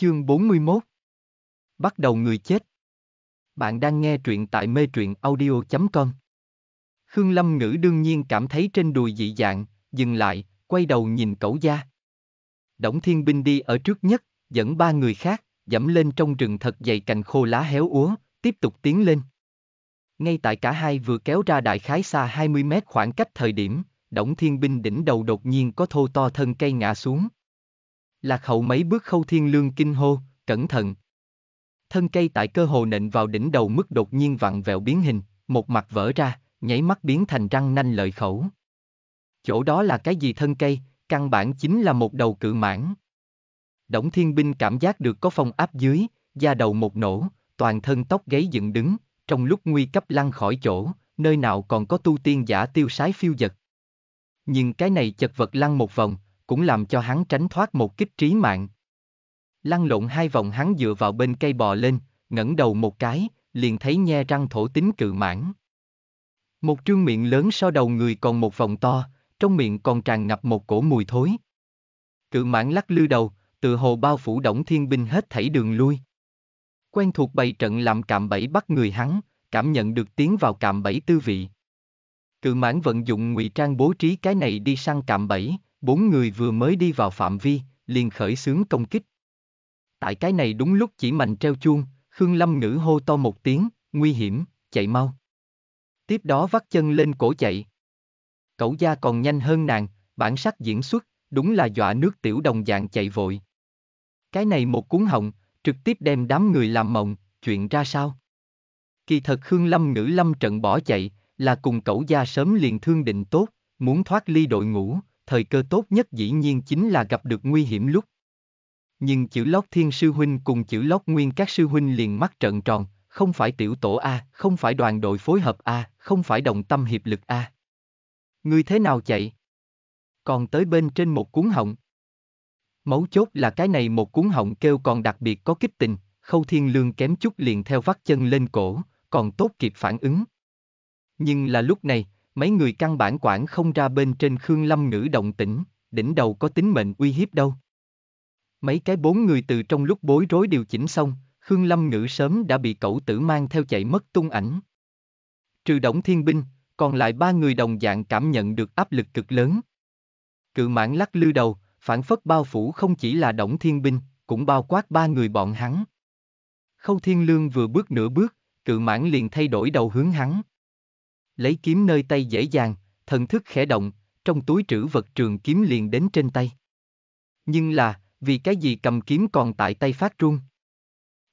Chương 41 Bắt đầu người chết Bạn đang nghe truyện tại mê truyện audio.com Khương Lâm Ngữ đương nhiên cảm thấy trên đùi dị dạng, dừng lại, quay đầu nhìn cẩu gia. Đổng Thiên Binh đi ở trước nhất, dẫn ba người khác, dẫm lên trong rừng thật dày cành khô lá héo úa, tiếp tục tiến lên. Ngay tại cả hai vừa kéo ra đại khái xa 20 mét khoảng cách thời điểm, Đổng Thiên Binh đỉnh đầu đột nhiên có thô to thân cây ngã xuống, Lạc hậu mấy bước khâu thiên lương kinh hô, cẩn thận. Thân cây tại cơ hồ nện vào đỉnh đầu mức đột nhiên vặn vẹo biến hình, một mặt vỡ ra, nháy mắt biến thành răng nanh lợi khẩu. Chỗ đó là cái gì thân cây, căn bản chính là một đầu cự mãn. Đổng thiên binh cảm giác được có phong áp dưới, da đầu một nổ, toàn thân tóc gáy dựng đứng, trong lúc nguy cấp lăn khỏi chỗ, nơi nào còn có tu tiên giả tiêu sái phiêu dật. Nhưng cái này chật vật lăn một vòng, cũng làm cho hắn tránh thoát một kích trí mạng. Lăn lộn hai vòng hắn dựa vào bên cây bò lên, ngẩng đầu một cái, liền thấy nhe răng thổ tính cự mãn. Một trương miệng lớn so đầu người còn một vòng to, trong miệng còn tràn ngập một cổ mùi thối. Cự mãn lắc lư đầu, tự hồ bao phủ động thiên binh hết thảy đường lui. Quen thuộc bày trận làm cạm bẫy bắt người hắn, cảm nhận được tiếng vào cạm bẫy tư vị. Cự mãn vận dụng ngụy trang bố trí cái này đi sang cạm bẫy, bốn người vừa mới đi vào phạm vi, liền khởi xướng công kích. Tại cái này đúng lúc chỉ mạnh treo chuông, Khương Lâm Ngữ hô to một tiếng, nguy hiểm, chạy mau. Tiếp đó vắt chân lên cổ chạy. Cẩu gia còn nhanh hơn nàng, bản sắc diễn xuất, đúng là dọa nước tiểu đồng dạng chạy vội. Cái này một cuốn họng, trực tiếp đem đám người làm mộng, chuyện ra sao? Kỳ thật Khương Lâm Ngữ Lâm trận bỏ chạy, là cùng Cẩu gia sớm liền thương định tốt, muốn thoát ly đội ngũ, thời cơ tốt nhất dĩ nhiên chính là gặp được nguy hiểm lúc. Nhưng chữ lót thiên sư huynh cùng chữ lót nguyên các sư huynh liền mắt trợn tròn, không phải tiểu tổ A, không phải đoàn đội phối hợp A, không phải đồng tâm hiệp lực A. Ngươi thế nào chạy? Còn tới bên trên một cuốn họng. Mấu chốt là cái này một cuốn họng kêu còn đặc biệt có kích tình, khâu thiên lương kém chút liền theo vắt chân lên cổ, còn tốt kịp phản ứng. Nhưng là lúc này, mấy người căn bản quản không ra bên trên Khương Lâm ngữ động tĩnh, đỉnh đầu có tính mệnh uy hiếp đâu. Mấy cái bốn người từ trong lúc bối rối điều chỉnh xong, Khương Lâm ngữ sớm đã bị cậu tử mang theo chạy mất tung ảnh. Trừ Động Thiên Binh, còn lại ba người đồng dạng cảm nhận được áp lực cực lớn. Cự mãn lắc lư đầu, phản phất bao phủ không chỉ là Động Thiên Binh, cũng bao quát ba người bọn hắn. Khâu Thiên Lương vừa bước nửa bước, cự mãn liền thay đổi đầu hướng hắn lấy kiếm nơi tay dễ dàng, thần thức khẽ động, trong túi trữ vật trường kiếm liền đến trên tay. Nhưng là, vì cái gì cầm kiếm còn tại tay phát run?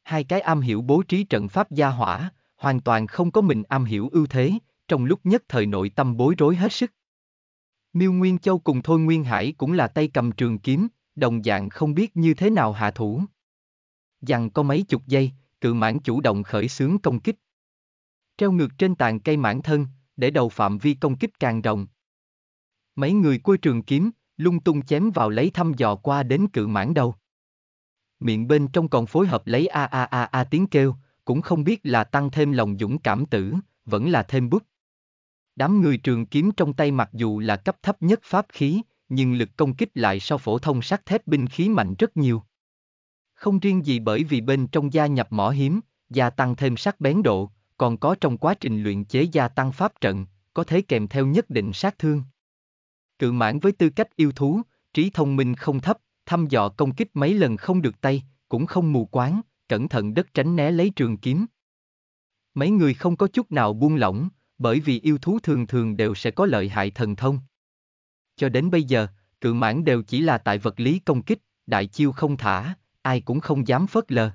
Hai cái am hiểu bố trí trận pháp gia hỏa, hoàn toàn không có mình am hiểu ưu thế, trong lúc nhất thời nội tâm bối rối hết sức. Miêu Nguyên Châu cùng Thôi Nguyên Hải cũng là tay cầm trường kiếm, đồng dạng không biết như thế nào hạ thủ. Dằn có mấy chục giây, cự mãn chủ động khởi xướng công kích, treo ngược trên tàn cây mãn thân, để đầu phạm vi công kích càng rộng. Mấy người cua trường kiếm, lung tung chém vào lấy thăm dò qua đến cự mãn đầu. Miệng bên trong còn phối hợp lấy a a a a tiếng kêu, cũng không biết là tăng thêm lòng dũng cảm tử, vẫn là thêm bút. Đám người trường kiếm trong tay mặc dù là cấp thấp nhất pháp khí, nhưng lực công kích lại so phổ thông sắt thép binh khí mạnh rất nhiều. Không riêng gì bởi vì bên trong gia nhập mỏ hiếm, gia tăng thêm sắc bén độ, còn có trong quá trình luyện chế gia tăng pháp trận, có thể kèm theo nhất định sát thương. Cự mãn với tư cách yêu thú, trí thông minh không thấp, thăm dò công kích mấy lần không được tay, cũng không mù quáng, cẩn thận đất tránh né lấy trường kiếm. Mấy người không có chút nào buông lỏng, bởi vì yêu thú thường thường đều sẽ có lợi hại thần thông. Cho đến bây giờ, cự mãn đều chỉ là tại vật lý công kích, đại chiêu không thả, ai cũng không dám phớt lờ.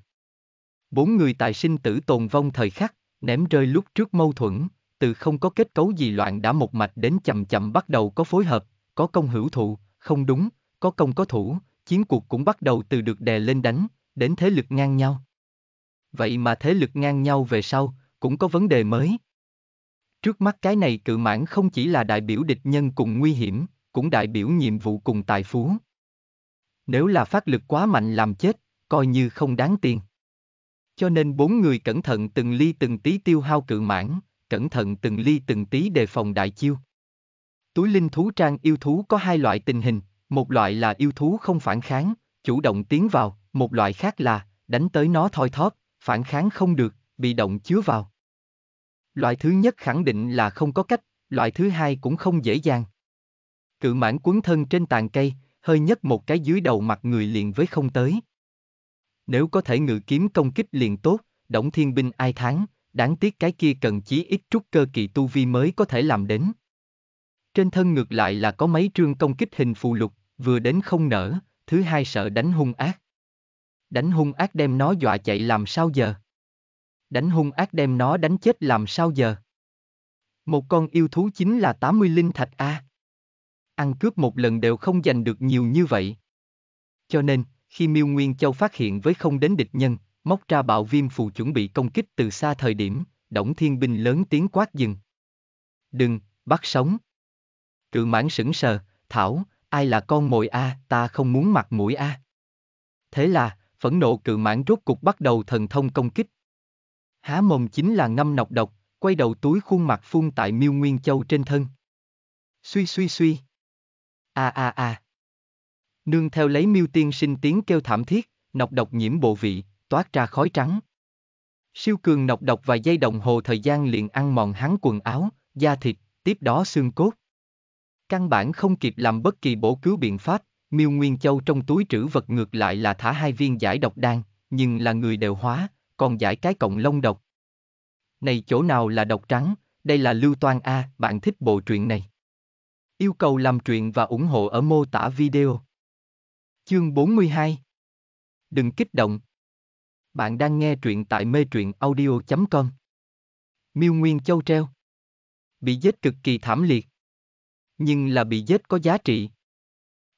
Bốn người tại sinh tử tồn vong thời khắc, Ném rơi lúc trước mâu thuẫn, từ không có kết cấu gì loạn đã một mạch đến chậm chậm bắt đầu có phối hợp, có công hữu thụ, không đúng, có công có thủ, chiến cuộc cũng bắt đầu từ được đè lên đánh, đến thế lực ngang nhau. Vậy mà thế lực ngang nhau về sau, cũng có vấn đề mới. Trước mắt cái này cự mãn không chỉ là đại biểu địch nhân cùng nguy hiểm, cũng đại biểu nhiệm vụ cùng tài phú. Nếu là phát lực quá mạnh làm chết, coi như không đáng tiền. Cho nên bốn người cẩn thận từng ly từng tí tiêu hao cự mãn, cẩn thận từng ly từng tí đề phòng đại chiêu. Túi linh thú trang yêu thú có hai loại tình hình, một loại là yêu thú không phản kháng, chủ động tiến vào, một loại khác là, đánh tới nó thoi thóp, phản kháng không được, bị động chứa vào. Loại thứ nhất khẳng định là không có cách, loại thứ hai cũng không dễ dàng. Cự mãn cuốn thân trên tàn cây, hơi nhất một cái dưới đầu mặt người liền với không tới, nếu có thể ngự kiếm công kích liền tốt, động Thiên binh ai thắng, đáng tiếc cái kia cần chí ít trúc cơ kỳ tu vi mới có thể làm đến. Trên thân ngược lại là có mấy trương công kích hình phù lục, vừa đến không nở, thứ hai sợ đánh hung ác. Đánh hung ác đem nó dọa chạy làm sao giờ? Đánh hung ác đem nó đánh chết làm sao giờ? Một con yêu thú chính là 80 linh thạch A. Ăn cướp một lần đều không giành được nhiều như vậy. Cho nên, khi Miêu Nguyên Châu phát hiện với không đến địch nhân, móc ra bạo viêm phù chuẩn bị công kích từ xa thời điểm, Đổng Thiên Binh lớn tiếng quát dừng. Đừng, bắt sống. Cự mãn sững sờ, Thảo, ai là con mồi a, ta không muốn mặt mũi a. Thế là, phẫn nộ cự mãn rốt cục bắt đầu thần thông công kích. Há mồm chính là ngâm nọc độc, quay đầu túi khuôn mặt phun tại Miêu Nguyên Châu trên thân. Suy suy suy. A a a nương theo lấy miêu tiên sinh tiếng kêu thảm thiết, nọc độc nhiễm bộ vị, toát ra khói trắng. Siêu cường nọc độc và dây đồng hồ thời gian liền ăn mòn hắn quần áo, da thịt, tiếp đó xương cốt. Căn bản không kịp làm bất kỳ bổ cứu biện pháp, miêu Nguyên Châu trong túi trữ vật ngược lại là thả hai viên giải độc đan, nhưng là người đều hóa, còn giải cái cộng lông độc. Này chỗ nào là độc trắng, đây là Lưu Toan A, bạn thích bộ truyện này. Yêu cầu làm truyện và ủng hộ ở mô tả video. Chương 42 Đừng kích động. Bạn đang nghe truyện tại mê truyện audio.com Miêu Nguyên Châu treo Bị giết cực kỳ thảm liệt. Nhưng là bị giết có giá trị.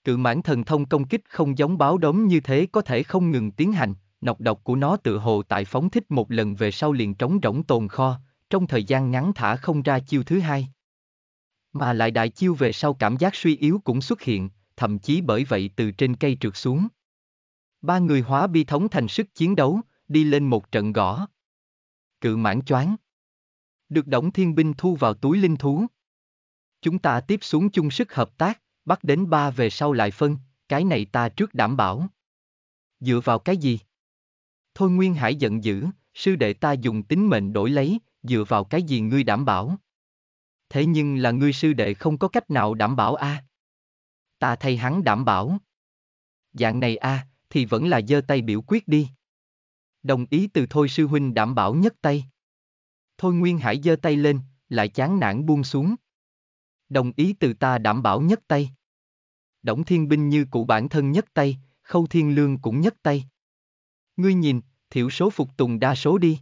Cự mãn thần thông công kích không giống báo đốm như thế có thể không ngừng tiến hành, nọc độc của nó tự hồ tại phóng thích một lần về sau liền trống rỗng tồn kho, trong thời gian ngắn thả không ra chiêu thứ hai. Mà lại đại chiêu về sau cảm giác suy yếu cũng xuất hiện, thậm chí bởi vậy từ trên cây trượt xuống. Ba người hóa bi thống thành sức chiến đấu, đi lên một trận gõ. Cự mãn choáng. Được Đổng Thiên Binh thu vào túi linh thú. Chúng ta tiếp xuống chung sức hợp tác, bắt đến ba về sau lại phân, cái này ta trước đảm bảo. Dựa vào cái gì? Thôi Nguyên Hải giận dữ, sư đệ ta dùng tính mệnh đổi lấy, dựa vào cái gì ngươi đảm bảo? Thế nhưng là ngươi sư đệ không có cách nào đảm bảo a. À? ta thay hắn đảm bảo. Dạng này a, à, thì vẫn là giơ tay biểu quyết đi. Đồng ý từ thôi sư huynh đảm bảo nhất tay. Thôi Nguyên Hải giơ tay lên, lại chán nản buông xuống. Đồng ý từ ta đảm bảo nhất tay. Đổng Thiên Binh như cụ bản thân nhất tay, Khâu Thiên Lương cũng nhất tay. Ngươi nhìn, thiểu số phục tùng đa số đi.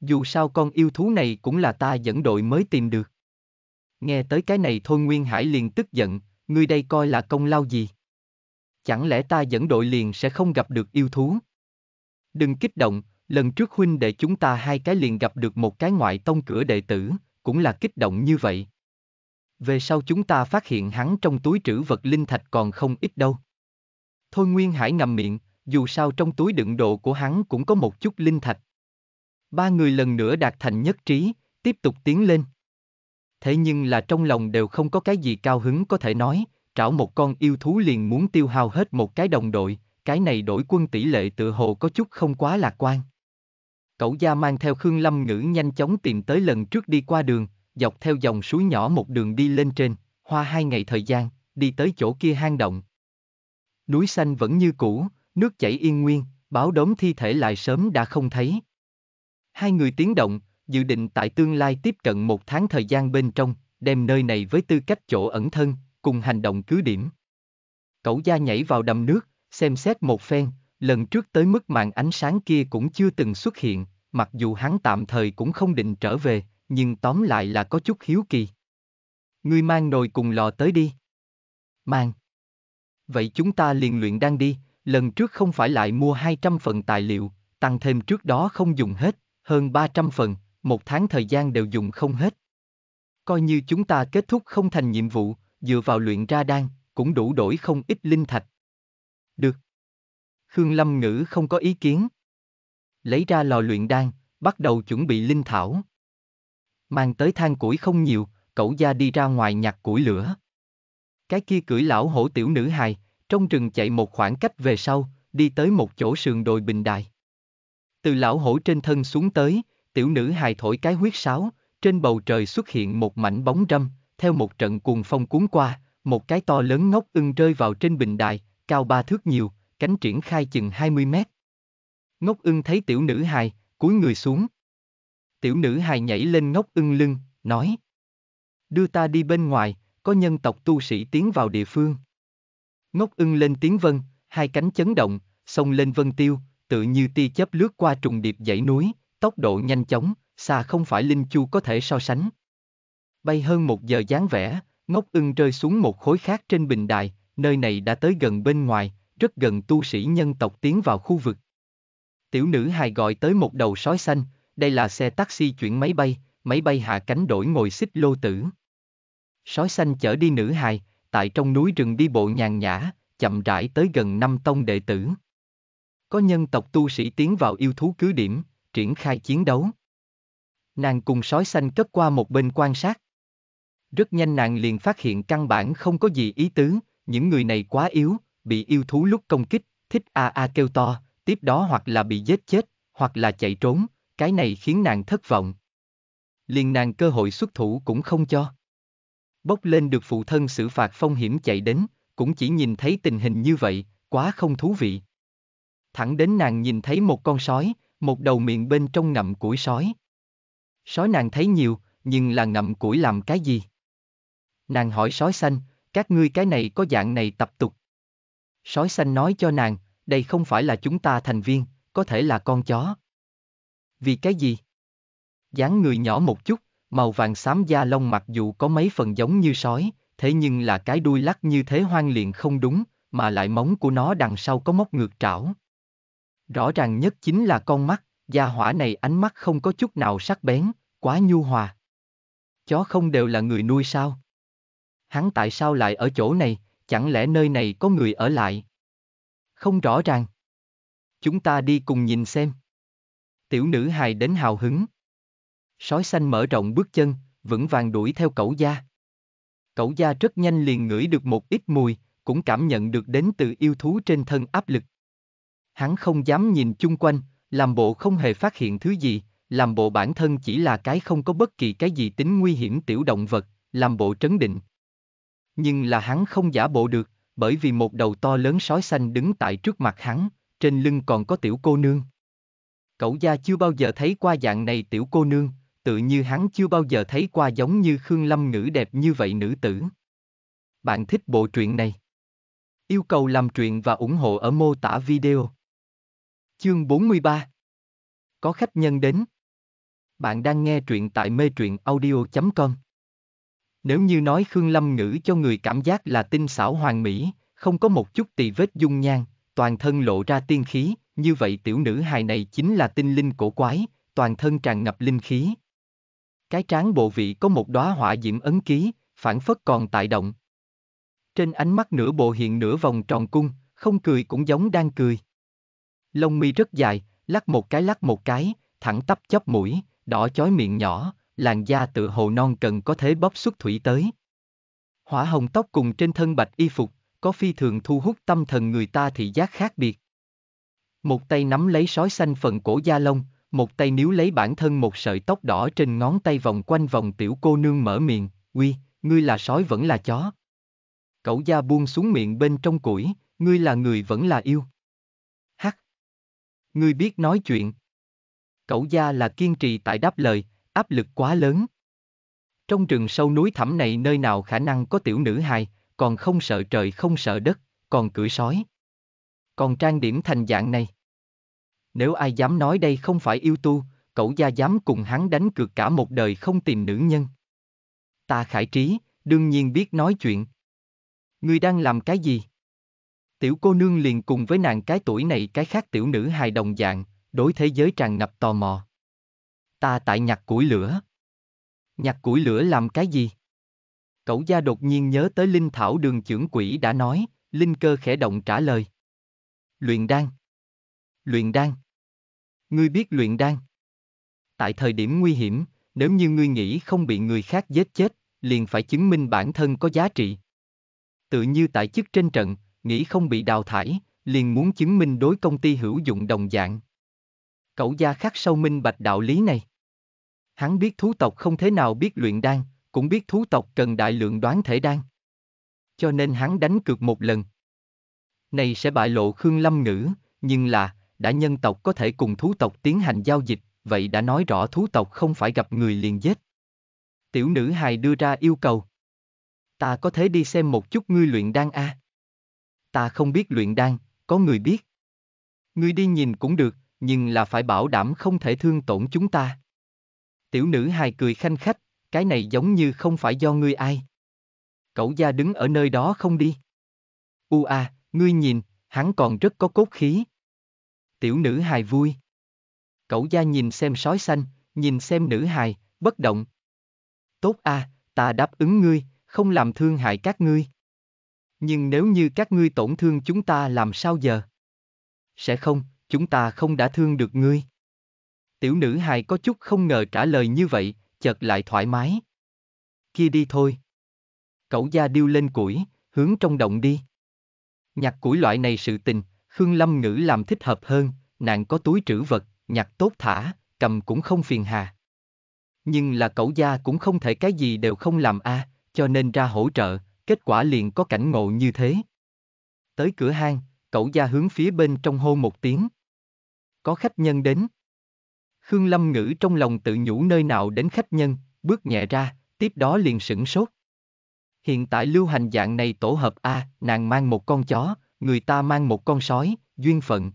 Dù sao con yêu thú này cũng là ta dẫn đội mới tìm được. Nghe tới cái này thôi Nguyên Hải liền tức giận, ngươi đây coi là công lao gì? Chẳng lẽ ta dẫn đội liền sẽ không gặp được yêu thú? Đừng kích động, lần trước huynh đệ chúng ta hai cái liền gặp được một cái ngoại tông cửa đệ tử, cũng là kích động như vậy. Về sau chúng ta phát hiện hắn trong túi trữ vật linh thạch còn không ít đâu. Thôi Nguyên Hải ngậm miệng, dù sao trong túi đựng độ của hắn cũng có một chút linh thạch. Ba người lần nữa đạt thành nhất trí, tiếp tục tiến lên thế nhưng là trong lòng đều không có cái gì cao hứng có thể nói, trảo một con yêu thú liền muốn tiêu hao hết một cái đồng đội, cái này đổi quân tỷ lệ tự hồ có chút không quá lạc quan. Cậu gia mang theo Khương Lâm Ngữ nhanh chóng tìm tới lần trước đi qua đường, dọc theo dòng suối nhỏ một đường đi lên trên, hoa hai ngày thời gian, đi tới chỗ kia hang động. Núi xanh vẫn như cũ, nước chảy yên nguyên, báo đốm thi thể lại sớm đã không thấy. Hai người tiến động, dự định tại tương lai tiếp cận một tháng thời gian bên trong, đem nơi này với tư cách chỗ ẩn thân, cùng hành động cứ điểm. Cậu gia nhảy vào đầm nước, xem xét một phen, lần trước tới mức màn ánh sáng kia cũng chưa từng xuất hiện, mặc dù hắn tạm thời cũng không định trở về, nhưng tóm lại là có chút hiếu kỳ. Ngươi mang nồi cùng lò tới đi. Mang. Vậy chúng ta liền luyện đang đi, lần trước không phải lại mua 200 phần tài liệu, tăng thêm trước đó không dùng hết, hơn 300 phần, một tháng thời gian đều dùng không hết. Coi như chúng ta kết thúc không thành nhiệm vụ, dựa vào luyện ra đan, cũng đủ đổi không ít linh thạch. Được. Khương Lâm Ngữ không có ý kiến. Lấy ra lò luyện đan, bắt đầu chuẩn bị linh thảo. Mang tới than củi không nhiều, cậu gia đi ra ngoài nhặt củi lửa. Cái kia cưỡi lão hổ tiểu nữ hài, trong rừng chạy một khoảng cách về sau, đi tới một chỗ sườn đồi bình đại. Từ lão hổ trên thân xuống tới, Tiểu nữ hài thổi cái huyết sáo, trên bầu trời xuất hiện một mảnh bóng râm, theo một trận cuồng phong cuốn qua, một cái to lớn ngốc ưng rơi vào trên bình đài, cao ba thước nhiều, cánh triển khai chừng 20 mét. Ngốc ưng thấy tiểu nữ hài, cúi người xuống. Tiểu nữ hài nhảy lên ngốc ưng lưng, nói. Đưa ta đi bên ngoài, có nhân tộc tu sĩ tiến vào địa phương. Ngốc ưng lên tiếng vân, hai cánh chấn động, xông lên vân tiêu, tự như tia chớp lướt qua trùng điệp dãy núi, tốc độ nhanh chóng, xa không phải Linh Chu có thể so sánh. Bay hơn một giờ dáng vẻ, ngốc ưng rơi xuống một khối khác trên bình đài, nơi này đã tới gần bên ngoài, rất gần tu sĩ nhân tộc tiến vào khu vực. Tiểu nữ hài gọi tới một đầu sói xanh, đây là xe taxi chuyển máy bay, máy bay hạ cánh đổi ngồi xích lô tử. Sói xanh chở đi nữ hài, tại trong núi rừng đi bộ nhàn nhã, chậm rãi tới gần năm tông đệ tử. Có nhân tộc tu sĩ tiến vào yêu thú cứ điểm, triển khai chiến đấu. Nàng cùng sói xanh cất qua một bên quan sát. Rất nhanh nàng liền phát hiện căn bản không có gì ý tứ, những người này quá yếu, bị yêu thú lúc công kích, thích a a kêu to, tiếp đó hoặc là bị giết chết, hoặc là chạy trốn, cái này khiến nàng thất vọng. Liền nàng cơ hội xuất thủ cũng không cho. Bốc lên được phụ thân xử phạt phong hiểm chạy đến, cũng chỉ nhìn thấy tình hình như vậy, quá không thú vị. Thẳng đến nàng nhìn thấy một con sói, một đầu miệng bên trong nậm củi sói. Sói nàng thấy nhiều, nhưng là nậm củi làm cái gì? Nàng hỏi sói xanh, các ngươi cái này có dạng này tập tục. Sói xanh nói cho nàng, đây không phải là chúng ta thành viên, có thể là con chó. Vì cái gì? dáng người nhỏ một chút, màu vàng xám da lông mặc dù có mấy phần giống như sói, thế nhưng là cái đuôi lắc như thế hoang liền không đúng, mà lại móng của nó đằng sau có móc ngược trảo. Rõ ràng nhất chính là con mắt, gia hỏa này ánh mắt không có chút nào sắc bén, quá nhu hòa. Chó không đều là người nuôi sao? Hắn tại sao lại ở chỗ này, chẳng lẽ nơi này có người ở lại? Không rõ ràng. Chúng ta đi cùng nhìn xem. Tiểu nữ hài đến hào hứng. Sói xanh mở rộng bước chân, vững vàng đuổi theo cẩu gia. Cẩu gia rất nhanh liền ngửi được một ít mùi, cũng cảm nhận được đến từ yêu thú trên thân áp lực hắn không dám nhìn chung quanh, làm bộ không hề phát hiện thứ gì, làm bộ bản thân chỉ là cái không có bất kỳ cái gì tính nguy hiểm tiểu động vật, làm bộ trấn định. Nhưng là hắn không giả bộ được, bởi vì một đầu to lớn sói xanh đứng tại trước mặt hắn, trên lưng còn có tiểu cô nương. Cậu gia chưa bao giờ thấy qua dạng này tiểu cô nương, tự như hắn chưa bao giờ thấy qua giống như Khương Lâm ngữ đẹp như vậy nữ tử. Bạn thích bộ truyện này? Yêu cầu làm truyện và ủng hộ ở mô tả video. Chương 43 Có khách nhân đến. Bạn đang nghe truyện tại mê truyện audio.com Nếu như nói Khương Lâm ngữ cho người cảm giác là tinh xảo hoàn mỹ, không có một chút tỳ vết dung nhan, toàn thân lộ ra tiên khí, như vậy tiểu nữ hài này chính là tinh linh cổ quái, toàn thân tràn ngập linh khí. Cái trán bộ vị có một đóa hỏa diễm ấn ký, phản phất còn tại động. Trên ánh mắt nửa bộ hiện nửa vòng tròn cung, không cười cũng giống đang cười. Lông mi rất dài, lắc một cái lắc một cái, thẳng tắp chóp mũi, đỏ chói miệng nhỏ, làn da tự hồ non cần có thể bóc xuất thủy tới. Hỏa hồng tóc cùng trên thân bạch y phục, có phi thường thu hút tâm thần người ta thị giác khác biệt. Một tay nắm lấy sói xanh phần cổ da lông, một tay níu lấy bản thân một sợi tóc đỏ trên ngón tay vòng quanh vòng tiểu cô nương mở miệng, uy, ngươi là sói vẫn là chó. Cậu da buông xuống miệng bên trong củi, ngươi là người vẫn là yêu ngươi biết nói chuyện. Cậu gia là kiên trì tại đáp lời, áp lực quá lớn. Trong rừng sâu núi thẳm này nơi nào khả năng có tiểu nữ hài, còn không sợ trời không sợ đất, còn cưỡi sói. Còn trang điểm thành dạng này. Nếu ai dám nói đây không phải yêu tu, cậu gia dám cùng hắn đánh cược cả một đời không tìm nữ nhân. Ta khải trí, đương nhiên biết nói chuyện. Ngươi đang làm cái gì? Tiểu cô nương liền cùng với nàng cái tuổi này cái khác tiểu nữ hài đồng dạng, đối thế giới tràn ngập tò mò. Ta tại nhặt củi lửa. Nhặt củi lửa làm cái gì? Cậu gia đột nhiên nhớ tới Linh Thảo đường trưởng quỷ đã nói, Linh cơ khẽ động trả lời. Luyện đan. Luyện đan. Ngươi biết luyện đan. Tại thời điểm nguy hiểm, nếu như ngươi nghĩ không bị người khác giết chết, liền phải chứng minh bản thân có giá trị. Tự như tại chức trên trận, nghĩ không bị đào thải, liền muốn chứng minh đối công ty hữu dụng đồng dạng. Cậu gia khắc sâu minh bạch đạo lý này. Hắn biết thú tộc không thế nào biết luyện đan, cũng biết thú tộc cần đại lượng đoán thể đan. Cho nên hắn đánh cược một lần. Này sẽ bại lộ Khương Lâm ngữ, nhưng là, đã nhân tộc có thể cùng thú tộc tiến hành giao dịch, vậy đã nói rõ thú tộc không phải gặp người liền giết. Tiểu nữ hài đưa ra yêu cầu. Ta có thể đi xem một chút ngươi luyện đan a. À? ta không biết luyện đan, có người biết. Ngươi đi nhìn cũng được, nhưng là phải bảo đảm không thể thương tổn chúng ta. Tiểu nữ hài cười khanh khách, cái này giống như không phải do ngươi ai. Cậu gia đứng ở nơi đó không đi. U a, ngươi nhìn, hắn còn rất có cốt khí. Tiểu nữ hài vui. Cậu gia nhìn xem sói xanh, nhìn xem nữ hài, bất động. Tốt a, ta đáp ứng ngươi, không làm thương hại các ngươi. Nhưng nếu như các ngươi tổn thương chúng ta làm sao giờ? Sẽ không, chúng ta không đã thương được ngươi. Tiểu nữ hài có chút không ngờ trả lời như vậy, chợt lại thoải mái. Kia đi thôi. Cậu gia điêu lên củi, hướng trong động đi. Nhặt củi loại này sự tình, Khương Lâm Ngữ làm thích hợp hơn, nàng có túi trữ vật, nhặt tốt thả, cầm cũng không phiền hà. Nhưng là cậu gia cũng không thể cái gì đều không làm a, à, cho nên ra hỗ trợ, kết quả liền có cảnh ngộ như thế. Tới cửa hang, cậu gia hướng phía bên trong hô một tiếng. Có khách nhân đến. Khương Lâm Ngữ trong lòng tự nhủ nơi nào đến khách nhân, bước nhẹ ra, tiếp đó liền sửng sốt. Hiện tại lưu hành dạng này tổ hợp A, nàng mang một con chó, người ta mang một con sói, duyên phận.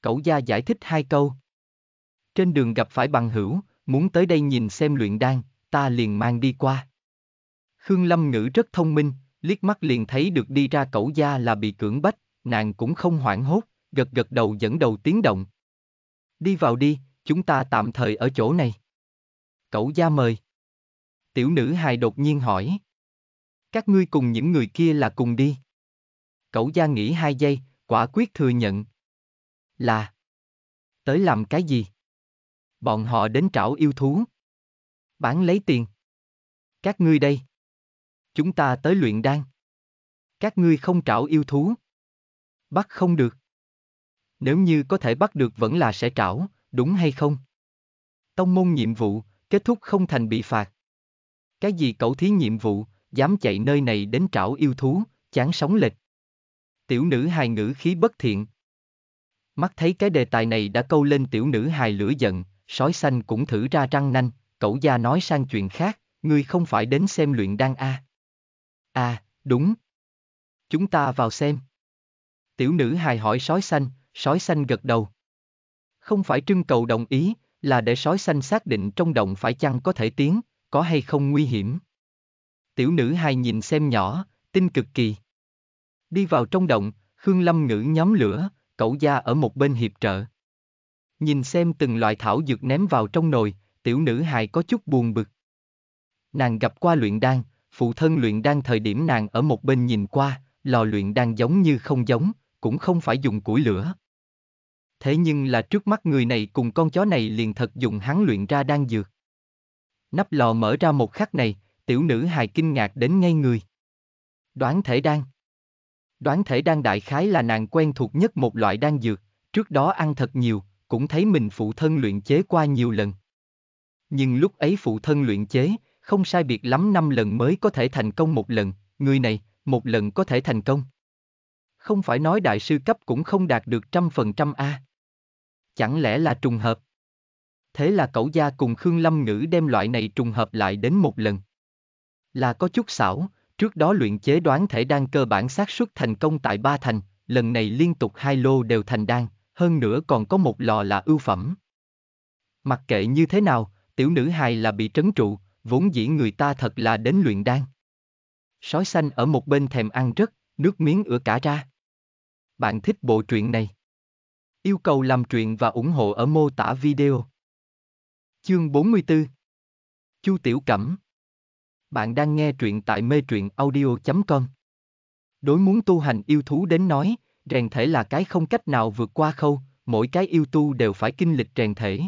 Cậu gia giải thích hai câu. Trên đường gặp phải bằng hữu, muốn tới đây nhìn xem luyện đan, ta liền mang đi qua. Khương Lâm Ngữ rất thông minh, liếc mắt liền thấy được đi ra cẩu gia là bị cưỡng bách, nàng cũng không hoảng hốt, gật gật đầu dẫn đầu tiến động. Đi vào đi, chúng ta tạm thời ở chỗ này. Cẩu gia mời. Tiểu nữ hài đột nhiên hỏi. Các ngươi cùng những người kia là cùng đi. Cẩu gia nghĩ hai giây, quả quyết thừa nhận. Là. Tới làm cái gì? Bọn họ đến trảo yêu thú. Bán lấy tiền. Các ngươi đây. Chúng ta tới luyện đan. Các ngươi không trảo yêu thú. Bắt không được. Nếu như có thể bắt được vẫn là sẽ trảo, đúng hay không? Tông môn nhiệm vụ, kết thúc không thành bị phạt. Cái gì cậu thí nhiệm vụ, dám chạy nơi này đến trảo yêu thú, chán sống lệch. Tiểu nữ hài ngữ khí bất thiện. Mắt thấy cái đề tài này đã câu lên tiểu nữ hài lửa giận, sói xanh cũng thử ra răng nanh, cậu gia nói sang chuyện khác, ngươi không phải đến xem luyện đan a. À. À, đúng. Chúng ta vào xem. Tiểu nữ hài hỏi sói xanh, sói xanh gật đầu. Không phải trưng cầu đồng ý, là để sói xanh xác định trong động phải chăng có thể tiến, có hay không nguy hiểm. Tiểu nữ hài nhìn xem nhỏ, tin cực kỳ. Đi vào trong động, Khương Lâm ngữ nhóm lửa, cậu gia ở một bên hiệp trợ. Nhìn xem từng loại thảo dược ném vào trong nồi, tiểu nữ hài có chút buồn bực. Nàng gặp qua luyện đan, phụ thân luyện đan thời điểm nàng ở một bên nhìn qua, lò luyện đan giống như không giống, cũng không phải dùng củi lửa. Thế nhưng là trước mắt người này cùng con chó này liền thật dùng hắn luyện ra đan dược. Nắp lò mở ra một khắc này, tiểu nữ hài kinh ngạc đến ngay người. Đoán thể đan Đoán thể đan đại khái là nàng quen thuộc nhất một loại đan dược, trước đó ăn thật nhiều, cũng thấy mình phụ thân luyện chế qua nhiều lần. Nhưng lúc ấy phụ thân luyện chế, không sai biệt lắm năm lần mới có thể thành công một lần, người này, một lần có thể thành công. Không phải nói đại sư cấp cũng không đạt được trăm phần trăm A. Chẳng lẽ là trùng hợp? Thế là cậu gia cùng Khương Lâm Ngữ đem loại này trùng hợp lại đến một lần. Là có chút xảo, trước đó luyện chế đoán thể đan cơ bản xác suất thành công tại ba thành, lần này liên tục hai lô đều thành đan, hơn nữa còn có một lò là ưu phẩm. Mặc kệ như thế nào, tiểu nữ hài là bị trấn trụ, vốn dĩ người ta thật là đến luyện đan. Sói xanh ở một bên thèm ăn rất, nước miếng ửa cả ra. Bạn thích bộ truyện này? Yêu cầu làm truyện và ủng hộ ở mô tả video. Chương 44 Chu Tiểu Cẩm Bạn đang nghe truyện tại mê truyện audio.com Đối muốn tu hành yêu thú đến nói, rèn thể là cái không cách nào vượt qua khâu, mỗi cái yêu tu đều phải kinh lịch rèn thể.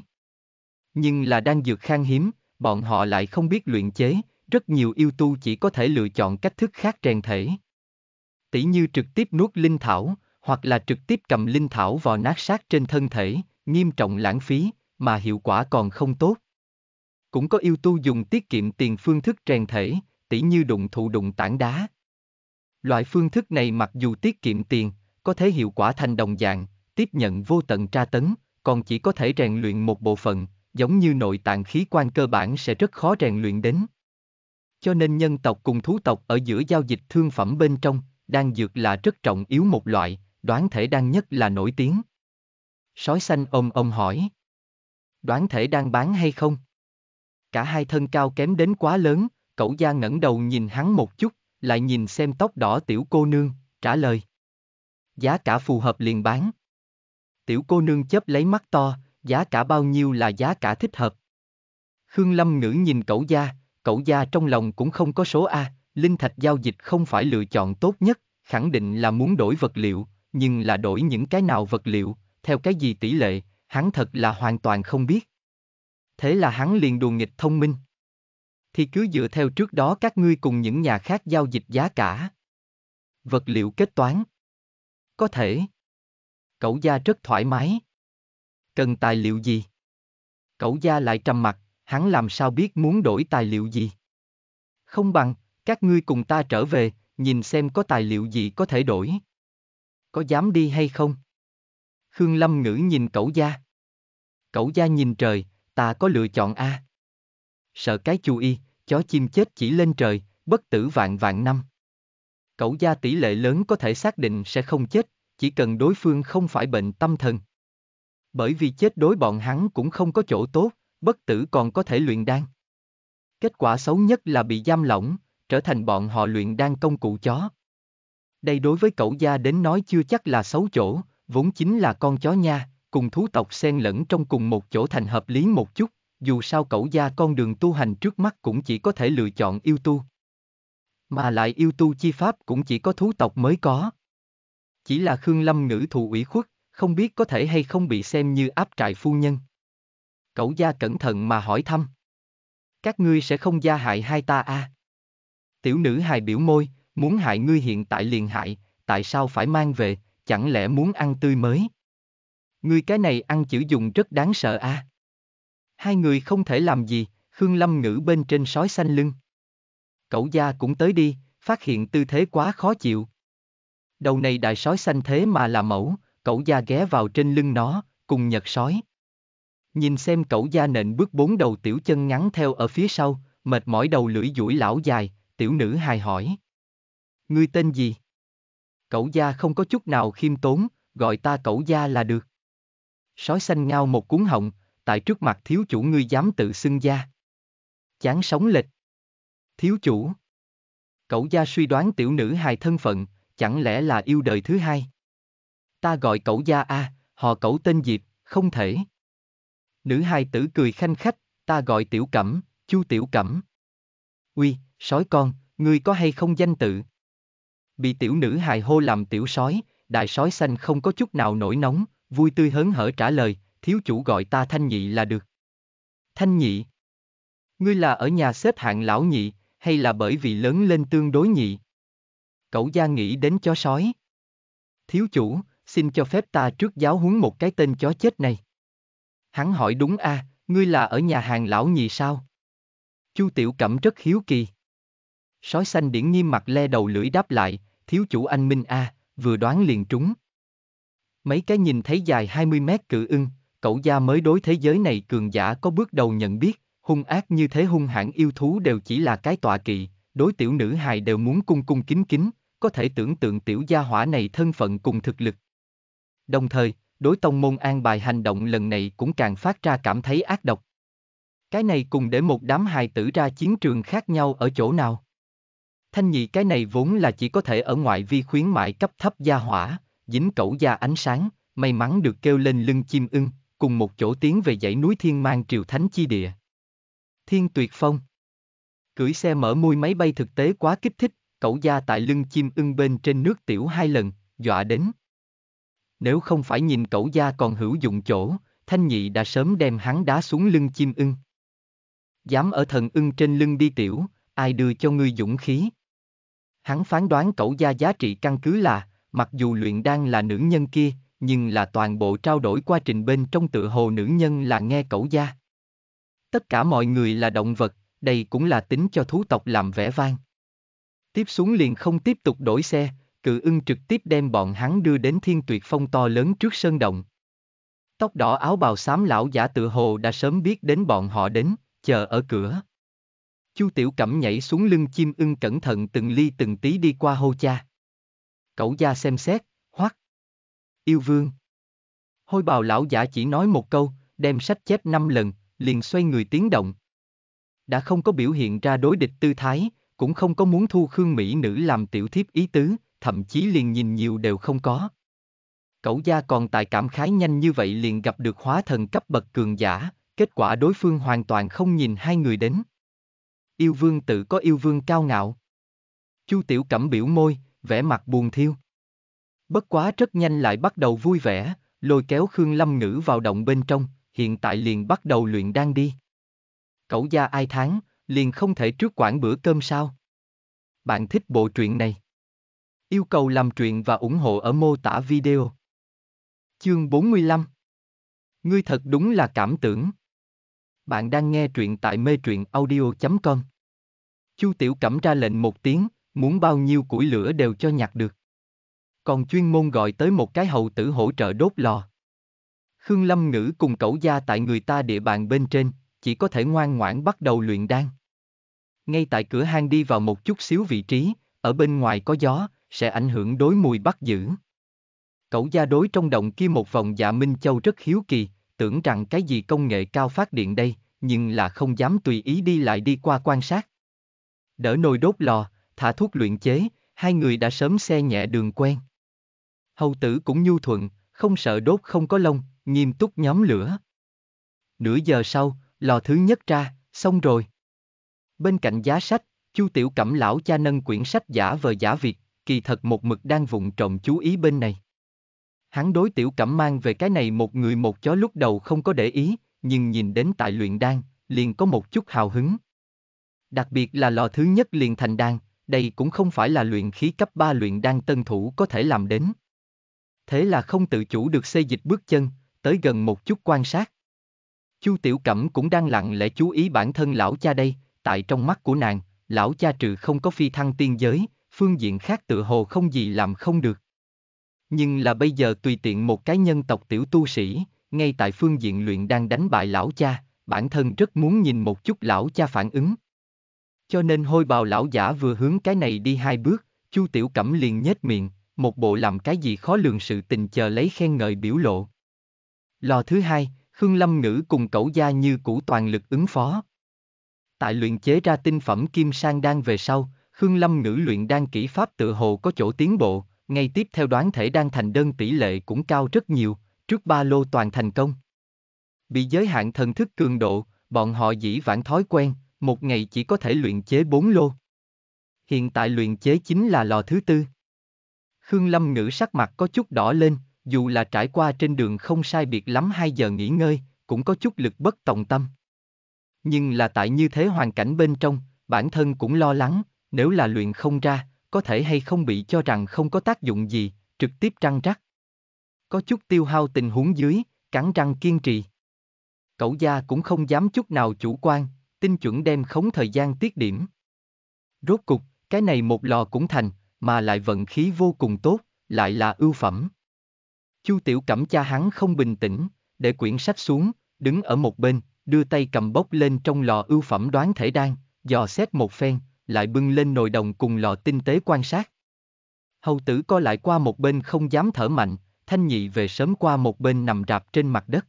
Nhưng là đang dược khan hiếm, bọn họ lại không biết luyện chế, rất nhiều yêu tu chỉ có thể lựa chọn cách thức khác rèn thể. Tỷ như trực tiếp nuốt linh thảo, hoặc là trực tiếp cầm linh thảo vào nát sát trên thân thể, nghiêm trọng lãng phí, mà hiệu quả còn không tốt. Cũng có yêu tu dùng tiết kiệm tiền phương thức rèn thể, tỷ như đụng thụ đụng tảng đá. Loại phương thức này mặc dù tiết kiệm tiền, có thể hiệu quả thành đồng dạng, tiếp nhận vô tận tra tấn, còn chỉ có thể rèn luyện một bộ phận, giống như nội tạng khí quan cơ bản sẽ rất khó rèn luyện đến. Cho nên nhân tộc cùng thú tộc ở giữa giao dịch thương phẩm bên trong, đang dược là rất trọng yếu một loại, đoán thể đang nhất là nổi tiếng. Sói xanh ôm ôm hỏi. Đoán thể đang bán hay không? Cả hai thân cao kém đến quá lớn, cậu gia ngẩng đầu nhìn hắn một chút, lại nhìn xem tóc đỏ tiểu cô nương, trả lời. Giá cả phù hợp liền bán. Tiểu cô nương chớp lấy mắt to, giá cả bao nhiêu là giá cả thích hợp. Khương Lâm Ngữ nhìn cậu gia, cậu gia trong lòng cũng không có số A, linh thạch giao dịch không phải lựa chọn tốt nhất, khẳng định là muốn đổi vật liệu, nhưng là đổi những cái nào vật liệu, theo cái gì tỷ lệ, hắn thật là hoàn toàn không biết. Thế là hắn liền đùa nghịch thông minh. Thì cứ dựa theo trước đó các ngươi cùng những nhà khác giao dịch giá cả. Vật liệu kết toán. Có thể. Cậu gia rất thoải mái cần tài liệu gì? Cậu gia lại trầm mặt, hắn làm sao biết muốn đổi tài liệu gì? Không bằng, các ngươi cùng ta trở về, nhìn xem có tài liệu gì có thể đổi. Có dám đi hay không? Khương Lâm Ngữ nhìn cậu gia. Cậu gia nhìn trời, ta có lựa chọn A. Sợ cái chú y, chó chim chết chỉ lên trời, bất tử vạn vạn năm. Cậu gia tỷ lệ lớn có thể xác định sẽ không chết, chỉ cần đối phương không phải bệnh tâm thần bởi vì chết đối bọn hắn cũng không có chỗ tốt, bất tử còn có thể luyện đan. Kết quả xấu nhất là bị giam lỏng, trở thành bọn họ luyện đan công cụ chó. Đây đối với cậu gia đến nói chưa chắc là xấu chỗ, vốn chính là con chó nha, cùng thú tộc xen lẫn trong cùng một chỗ thành hợp lý một chút, dù sao cậu gia con đường tu hành trước mắt cũng chỉ có thể lựa chọn yêu tu. Mà lại yêu tu chi pháp cũng chỉ có thú tộc mới có. Chỉ là Khương Lâm ngữ thù ủy khuất, không biết có thể hay không bị xem như áp trại phu nhân. Cậu gia cẩn thận mà hỏi thăm. Các ngươi sẽ không gia hại hai ta à? Tiểu nữ hài biểu môi, muốn hại ngươi hiện tại liền hại, tại sao phải mang về, chẳng lẽ muốn ăn tươi mới? Ngươi cái này ăn chữ dùng rất đáng sợ à? Hai người không thể làm gì, Khương Lâm ngữ bên trên sói xanh lưng. Cậu gia cũng tới đi, phát hiện tư thế quá khó chịu. Đầu này đại sói xanh thế mà là mẫu, cẩu gia ghé vào trên lưng nó, cùng nhật sói. Nhìn xem cẩu gia nện bước bốn đầu tiểu chân ngắn theo ở phía sau, mệt mỏi đầu lưỡi duỗi lão dài, tiểu nữ hài hỏi. Ngươi tên gì? Cẩu gia không có chút nào khiêm tốn, gọi ta cẩu gia là được. Sói xanh ngao một cuốn họng, tại trước mặt thiếu chủ ngươi dám tự xưng gia. Chán sống lịch. Thiếu chủ. Cậu gia suy đoán tiểu nữ hài thân phận, chẳng lẽ là yêu đời thứ hai? ta gọi cậu gia a, à, họ cậu tên Diệp, không thể. Nữ hài tử cười khanh khách, ta gọi tiểu cẩm, chu tiểu cẩm. Uy, sói con, ngươi có hay không danh tự? Bị tiểu nữ hài hô làm tiểu sói, đại sói xanh không có chút nào nổi nóng, vui tươi hớn hở trả lời, thiếu chủ gọi ta thanh nhị là được. Thanh nhị. Ngươi là ở nhà xếp hạng lão nhị, hay là bởi vì lớn lên tương đối nhị? Cậu gia nghĩ đến chó sói. Thiếu chủ, xin cho phép ta trước giáo huấn một cái tên chó chết này. Hắn hỏi đúng a, à, ngươi là ở nhà hàng lão nhị sao? Chu Tiểu Cẩm rất hiếu kỳ. Sói xanh điển nghiêm mặt le đầu lưỡi đáp lại, thiếu chủ anh Minh a, à, vừa đoán liền trúng. Mấy cái nhìn thấy dài 20 mét cự ưng, cậu gia mới đối thế giới này cường giả có bước đầu nhận biết, hung ác như thế hung hãn yêu thú đều chỉ là cái tọa kỵ, đối tiểu nữ hài đều muốn cung cung kính kính, có thể tưởng tượng tiểu gia hỏa này thân phận cùng thực lực. Đồng thời, đối tông môn an bài hành động lần này cũng càng phát ra cảm thấy ác độc. Cái này cùng để một đám hài tử ra chiến trường khác nhau ở chỗ nào? Thanh nhị cái này vốn là chỉ có thể ở ngoại vi khuyến mại cấp thấp gia hỏa, dính cẩu gia ánh sáng, may mắn được kêu lên lưng chim ưng, cùng một chỗ tiến về dãy núi thiên mang triều thánh chi địa. Thiên tuyệt phong Cưỡi xe mở môi máy bay thực tế quá kích thích, cẩu gia tại lưng chim ưng bên trên nước tiểu hai lần, dọa đến nếu không phải nhìn cẩu gia còn hữu dụng chỗ, thanh nhị đã sớm đem hắn đá xuống lưng chim ưng. Dám ở thần ưng trên lưng đi tiểu, ai đưa cho ngươi dũng khí. Hắn phán đoán cẩu gia giá trị căn cứ là, mặc dù luyện đan là nữ nhân kia, nhưng là toàn bộ trao đổi quá trình bên trong tự hồ nữ nhân là nghe cẩu gia. Tất cả mọi người là động vật, đây cũng là tính cho thú tộc làm vẻ vang. Tiếp xuống liền không tiếp tục đổi xe, cự ưng trực tiếp đem bọn hắn đưa đến thiên tuyệt phong to lớn trước sơn động. Tóc đỏ áo bào xám lão giả tự hồ đã sớm biết đến bọn họ đến, chờ ở cửa. Chu Tiểu Cẩm nhảy xuống lưng chim ưng cẩn thận từng ly từng tí đi qua hô cha. Cẩu gia xem xét, hoắc. Yêu vương. Hôi bào lão giả chỉ nói một câu, đem sách chép năm lần, liền xoay người tiến động. Đã không có biểu hiện ra đối địch tư thái, cũng không có muốn thu Khương Mỹ nữ làm tiểu thiếp ý tứ, thậm chí liền nhìn nhiều đều không có. Cẩu gia còn tại cảm khái nhanh như vậy liền gặp được hóa thần cấp bậc cường giả, kết quả đối phương hoàn toàn không nhìn hai người đến. Yêu vương tự có yêu vương cao ngạo. Chu Tiểu Cẩm biểu môi, vẻ mặt buồn thiêu. Bất quá rất nhanh lại bắt đầu vui vẻ, lôi kéo Khương Lâm Ngữ vào động bên trong, hiện tại liền bắt đầu luyện đang đi. Cẩu gia ai tháng, liền không thể trước quản bữa cơm sao? Bạn thích bộ truyện này? Yêu cầu làm truyện và ủng hộ ở mô tả video. Chương 45 Ngươi thật đúng là cảm tưởng. Bạn đang nghe truyện tại mê truyện audio.com Chu Tiểu Cẩm ra lệnh một tiếng, muốn bao nhiêu củi lửa đều cho nhặt được. Còn chuyên môn gọi tới một cái hầu tử hỗ trợ đốt lò. Khương Lâm Ngữ cùng cẩu gia tại người ta địa bàn bên trên, chỉ có thể ngoan ngoãn bắt đầu luyện đan. Ngay tại cửa hang đi vào một chút xíu vị trí, ở bên ngoài có gió, sẽ ảnh hưởng đối mùi bắt giữ. Cậu gia đối trong động kia một vòng dạ Minh Châu rất hiếu kỳ, tưởng rằng cái gì công nghệ cao phát điện đây, nhưng là không dám tùy ý đi lại đi qua quan sát. Đỡ nồi đốt lò, thả thuốc luyện chế, hai người đã sớm xe nhẹ đường quen. Hầu tử cũng nhu thuận, không sợ đốt không có lông, nghiêm túc nhóm lửa. Nửa giờ sau, lò thứ nhất ra, xong rồi. Bên cạnh giá sách, Chu Tiểu Cẩm lão cha nâng quyển sách giả vờ giả Việt, kỳ thật một mực đang vụng trộm chú ý bên này. Hắn đối tiểu cẩm mang về cái này một người một chó lúc đầu không có để ý, nhưng nhìn đến tại luyện đan, liền có một chút hào hứng. Đặc biệt là lò thứ nhất liền thành đan, đây cũng không phải là luyện khí cấp 3 luyện đan tân thủ có thể làm đến. Thế là không tự chủ được xây dịch bước chân, tới gần một chút quan sát. Chu Tiểu Cẩm cũng đang lặng lẽ chú ý bản thân lão cha đây, tại trong mắt của nàng, lão cha trừ không có phi thăng tiên giới, phương diện khác tựa hồ không gì làm không được. Nhưng là bây giờ tùy tiện một cái nhân tộc tiểu tu sĩ, ngay tại phương diện luyện đang đánh bại lão cha, bản thân rất muốn nhìn một chút lão cha phản ứng. Cho nên hôi bào lão giả vừa hướng cái này đi hai bước, chu tiểu cẩm liền nhếch miệng, một bộ làm cái gì khó lường sự tình chờ lấy khen ngợi biểu lộ. Lò thứ hai, Khương Lâm Ngữ cùng Cẩu gia như cũ toàn lực ứng phó. Tại luyện chế ra tinh phẩm kim sang đang về sau, Khương Lâm ngữ luyện đan kỹ pháp tự hồ có chỗ tiến bộ, ngay tiếp theo đoán thể đan thành đơn tỷ lệ cũng cao rất nhiều, trước ba lô toàn thành công. Bị giới hạn thần thức cường độ, bọn họ dĩ vãng thói quen, một ngày chỉ có thể luyện chế bốn lô. Hiện tại luyện chế chính là lò thứ tư. Khương Lâm ngữ sắc mặt có chút đỏ lên, dù là trải qua trên đường không sai biệt lắm hai giờ nghỉ ngơi, cũng có chút lực bất tòng tâm. Nhưng là tại như thế hoàn cảnh bên trong, bản thân cũng lo lắng, nếu là luyện không ra, có thể hay không bị cho rằng không có tác dụng gì, trực tiếp trăng rắc. Có chút tiêu hao tình huống dưới, cắn răng kiên trì. Cậu gia cũng không dám chút nào chủ quan, tinh chuẩn đem khống thời gian tiết điểm. Rốt cục, cái này một lò cũng thành, mà lại vận khí vô cùng tốt, lại là ưu phẩm. Chu Tiểu Cẩm cha hắn không bình tĩnh, để quyển sách xuống, đứng ở một bên, đưa tay cầm bốc lên trong lò ưu phẩm đoán thể đan, dò xét một phen, lại bưng lên nồi đồng cùng lò tinh tế quan sát. Hầu tử co lại qua một bên không dám thở mạnh, thanh nhị về sớm qua một bên nằm rạp trên mặt đất.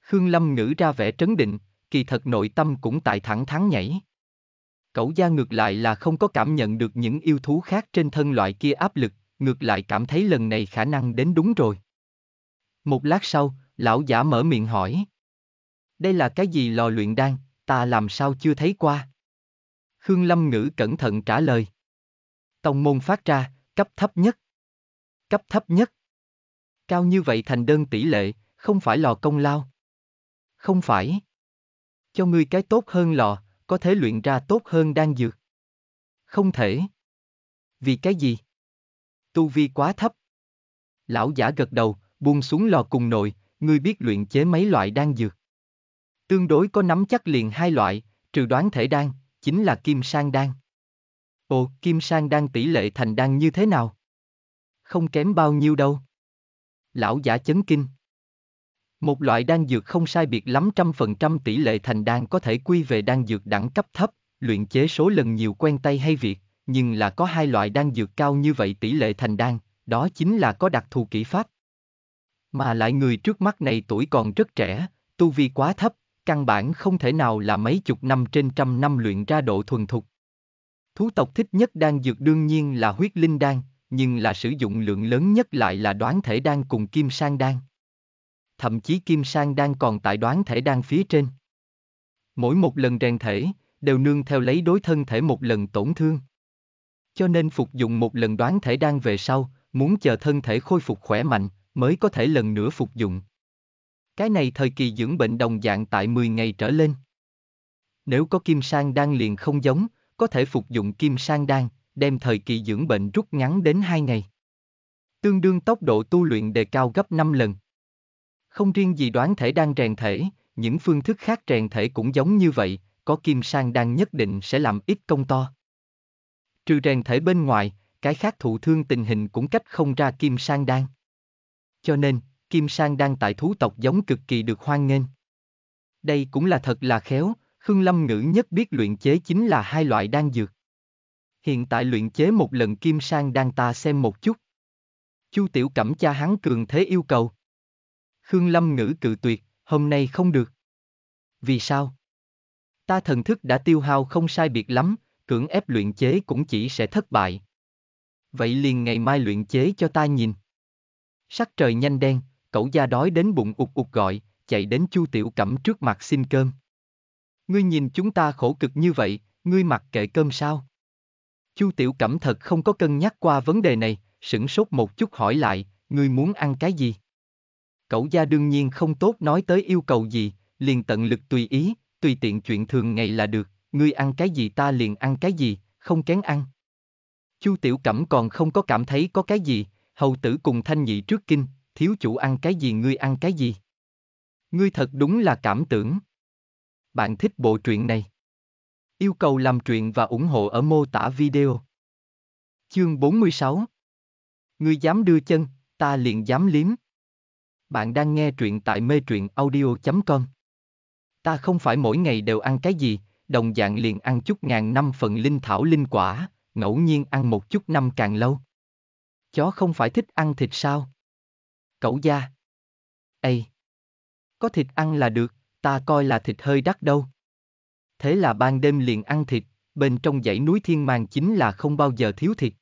Khương Lâm ngữ ra vẻ trấn định, kỳ thật nội tâm cũng tại thẳng thắn nhảy. Cậu gia ngược lại là không có cảm nhận được những yêu thú khác trên thân loại kia áp lực, ngược lại cảm thấy lần này khả năng đến đúng rồi. Một lát sau, lão giả mở miệng hỏi. Đây là cái gì lò luyện đan, ta làm sao chưa thấy qua? Khương Lâm Ngữ cẩn thận trả lời. Tông môn phát ra, cấp thấp nhất. Cấp thấp nhất. Cao như vậy thành đơn tỷ lệ, không phải lò công lao. Không phải. Cho ngươi cái tốt hơn lò, có thể luyện ra tốt hơn đang dược. Không thể. Vì cái gì? Tu vi quá thấp. Lão giả gật đầu, buông xuống lò cùng nội, ngươi biết luyện chế mấy loại đan dược. Tương đối có nắm chắc liền hai loại, trừ đoán thể đan, chính là kim sang đan. Ồ, kim sang đan tỷ lệ thành đan như thế nào? Không kém bao nhiêu đâu. Lão giả chấn kinh. Một loại đan dược không sai biệt lắm trăm phần trăm tỷ lệ thành đan có thể quy về đan dược đẳng cấp thấp, luyện chế số lần nhiều quen tay hay việc, nhưng là có hai loại đan dược cao như vậy tỷ lệ thành đan, đó chính là có đặc thù kỹ pháp. Mà lại người trước mắt này tuổi còn rất trẻ, tu vi quá thấp, căn bản không thể nào là mấy chục năm trên trăm năm luyện ra độ thuần thục. Thú tộc thích nhất đang dược đương nhiên là huyết linh đan, nhưng là sử dụng lượng lớn nhất lại là đoán thể đan cùng kim sang đan. Thậm chí kim sang đan còn tại đoán thể đan phía trên. Mỗi một lần rèn thể, đều nương theo lấy đối thân thể một lần tổn thương. Cho nên phục dụng một lần đoán thể đan về sau, muốn chờ thân thể khôi phục khỏe mạnh, mới có thể lần nữa phục dụng. Cái này thời kỳ dưỡng bệnh đồng dạng tại 10 ngày trở lên. Nếu có kim sang đan liền không giống, có thể phục dụng kim sang đan, đem thời kỳ dưỡng bệnh rút ngắn đến 2 ngày. Tương đương tốc độ tu luyện đề cao gấp 5 lần. Không riêng gì đoán thể đang rèn thể, những phương thức khác rèn thể cũng giống như vậy, có kim sang đan nhất định sẽ làm ít công to. Trừ rèn thể bên ngoài, cái khác thụ thương tình hình cũng cách không ra kim sang đan. Cho nên, Kim Sang đang tại thú tộc giống cực kỳ được hoan nghênh. Đây cũng là thật là khéo, Khương Lâm Ngữ nhất biết luyện chế chính là hai loại đan dược. Hiện tại luyện chế một lần Kim Sang đang ta xem một chút. Chu Tiểu Cẩm cha hắn cường thế yêu cầu. Khương Lâm Ngữ cự tuyệt, hôm nay không được. Vì sao? Ta thần thức đã tiêu hao không sai biệt lắm, cưỡng ép luyện chế cũng chỉ sẽ thất bại. Vậy liền ngày mai luyện chế cho ta nhìn. Sắc trời nhanh đen, cậu gia đói đến bụng ụt ụt gọi, chạy đến Chu Tiểu Cẩm trước mặt xin cơm. Ngươi nhìn chúng ta khổ cực như vậy, ngươi mặc kệ cơm sao? Chu Tiểu Cẩm thật không có cân nhắc qua vấn đề này, sửng sốt một chút hỏi lại, ngươi muốn ăn cái gì? Cậu gia đương nhiên không tốt nói tới yêu cầu gì, liền tận lực tùy ý, tùy tiện chuyện thường ngày là được, ngươi ăn cái gì ta liền ăn cái gì, không kén ăn. Chu Tiểu Cẩm còn không có cảm thấy có cái gì, hầu tử cùng thanh nhị trước kinh, thiếu chủ ăn cái gì ngươi ăn cái gì. Ngươi thật đúng là cảm tưởng. Bạn thích bộ truyện này. Yêu cầu làm truyện và ủng hộ ở mô tả video. Chương 46 Ngươi dám đưa chân, ta liền dám liếm. Bạn đang nghe truyện tại mê truyện audio.com Ta không phải mỗi ngày đều ăn cái gì, đồng dạng liền ăn chút ngàn năm phần linh thảo linh quả, ngẫu nhiên ăn một chút năm càng lâu. Chó không phải thích ăn thịt sao? cẩu da. Ê! Có thịt ăn là được, ta coi là thịt hơi đắt đâu. Thế là ban đêm liền ăn thịt, bên trong dãy núi thiên màng chính là không bao giờ thiếu thịt.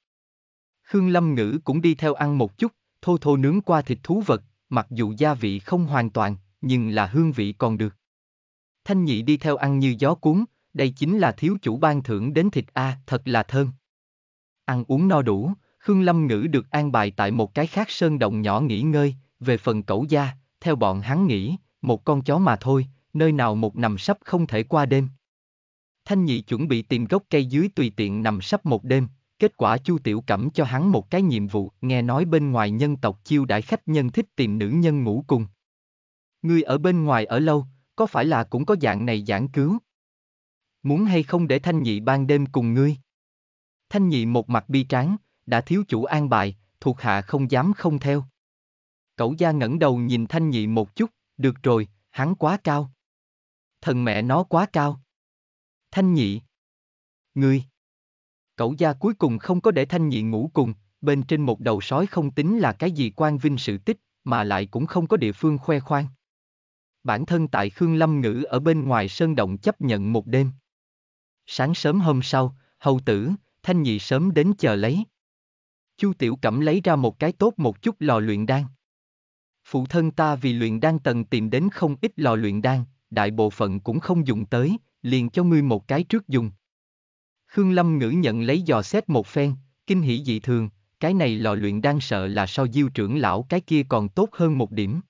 Khương Lâm Ngữ cũng đi theo ăn một chút, thô thô nướng qua thịt thú vật, mặc dù gia vị không hoàn toàn, nhưng là hương vị còn được. Thanh nhị đi theo ăn như gió cuốn, đây chính là thiếu chủ ban thưởng đến thịt A, thật là thơm. Ăn uống no đủ, Khương Lâm Ngữ được an bài tại một cái khác sơn động nhỏ nghỉ ngơi, về phần cẩu gia, theo bọn hắn nghĩ, một con chó mà thôi, nơi nào một nằm sắp không thể qua đêm. Thanh nhị chuẩn bị tìm gốc cây dưới tùy tiện nằm sắp một đêm, kết quả Chu Tiểu Cẩm cho hắn một cái nhiệm vụ, nghe nói bên ngoài nhân tộc chiêu đãi khách nhân thích tìm nữ nhân ngủ cùng. Ngươi ở bên ngoài ở lâu, có phải là cũng có dạng này giảng cứu? Muốn hay không để Thanh nhị ban đêm cùng ngươi? Thanh nhị một mặt bi tráng, đã thiếu chủ an bài, thuộc hạ không dám không theo. Cẩu gia ngẩng đầu nhìn thanh nhị một chút, được rồi, hắn quá cao. Thần mẹ nó quá cao. Thanh nhị. Ngươi. Cẩu gia cuối cùng không có để thanh nhị ngủ cùng, bên trên một đầu sói không tính là cái gì quan vinh sự tích, mà lại cũng không có địa phương khoe khoang. Bản thân tại Khương Lâm Ngữ ở bên ngoài sơn động chấp nhận một đêm. Sáng sớm hôm sau, hầu tử, thanh nhị sớm đến chờ lấy. Chu Tiểu Cẩm lấy ra một cái tốt một chút lò luyện đan. Phụ thân ta vì luyện đan tầng tìm đến không ít lò luyện đan, đại bộ phận cũng không dùng tới, liền cho ngươi một cái trước dùng. Khương Lâm ngữ nhận lấy dò xét một phen, kinh hỉ dị thường, cái này lò luyện đan sợ là so diêu trưởng lão cái kia còn tốt hơn một điểm.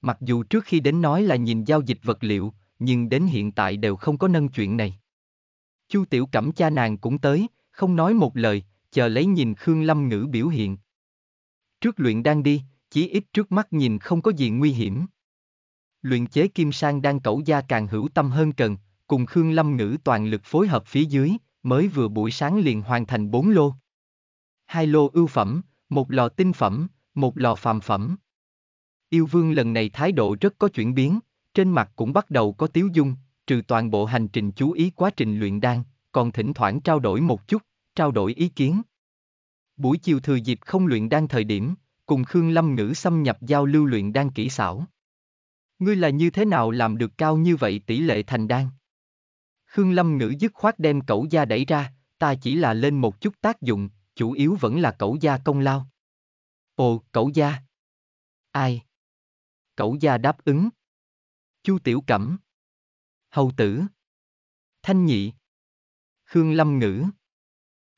Mặc dù trước khi đến nói là nhìn giao dịch vật liệu, nhưng đến hiện tại đều không có nâng chuyện này. Chu Tiểu Cẩm cha nàng cũng tới, không nói một lời, chờ lấy nhìn Khương Lâm Ngữ biểu hiện. Trước luyện đang đi, chí ít trước mắt nhìn không có gì nguy hiểm. Luyện chế kim sang đang cẩu gia càng hữu tâm hơn cần, cùng Khương Lâm Ngữ toàn lực phối hợp phía dưới, mới vừa buổi sáng liền hoàn thành bốn lô. Hai lô ưu phẩm, một lò tinh phẩm, một lò phàm phẩm. Yêu vương lần này thái độ rất có chuyển biến, trên mặt cũng bắt đầu có tiếu dung, trừ toàn bộ hành trình chú ý quá trình luyện đan, còn thỉnh thoảng trao đổi một chút trao đổi ý kiến. Buổi chiều thừa dịp không luyện đang thời điểm, cùng Khương Lâm Ngữ xâm nhập giao lưu luyện đang kỹ xảo. Ngươi là như thế nào làm được cao như vậy tỷ lệ thành đan? Khương Lâm Ngữ dứt khoát đem cẩu gia đẩy ra, ta chỉ là lên một chút tác dụng, chủ yếu vẫn là cẩu gia công lao. Ồ, cẩu gia. Ai? Cẩu gia đáp ứng. Chu Tiểu Cẩm. Hầu tử. Thanh nhị. Khương Lâm Ngữ.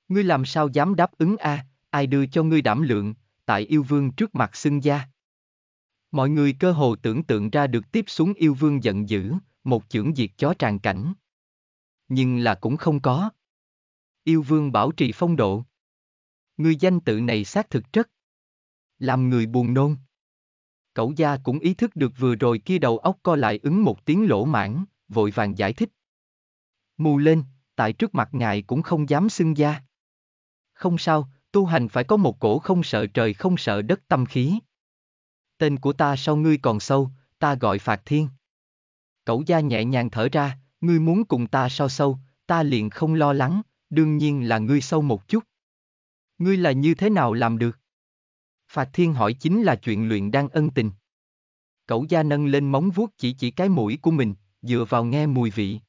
Ngươi làm sao dám đáp ứng a, à, ai đưa cho ngươi đảm lượng, tại yêu vương trước mặt xưng gia. Mọi người cơ hồ tưởng tượng ra được tiếp xuống yêu vương giận dữ, một chưởng diệt chó tràn cảnh. Nhưng là cũng không có. Yêu vương bảo trì phong độ. Người danh tự này xác thực chất, Làm người buồn nôn. Cậu gia cũng ý thức được vừa rồi kia đầu óc co lại ứng một tiếng lỗ mãn, vội vàng giải thích. Mù lên, tại trước mặt ngài cũng không dám xưng gia. Không sao, tu hành phải có một cổ không sợ trời không sợ đất tâm khí. Tên của ta sau ngươi còn sâu, ta gọi Phạt Thiên. Cẩu gia nhẹ nhàng thở ra, ngươi muốn cùng ta so sâu, ta liền không lo lắng, đương nhiên là ngươi sâu một chút. Ngươi là như thế nào làm được? Phạt Thiên hỏi chính là chuyện luyện đang ân tình. Cẩu gia nâng lên móng vuốt chỉ chỉ cái mũi của mình, dựa vào nghe mùi vị.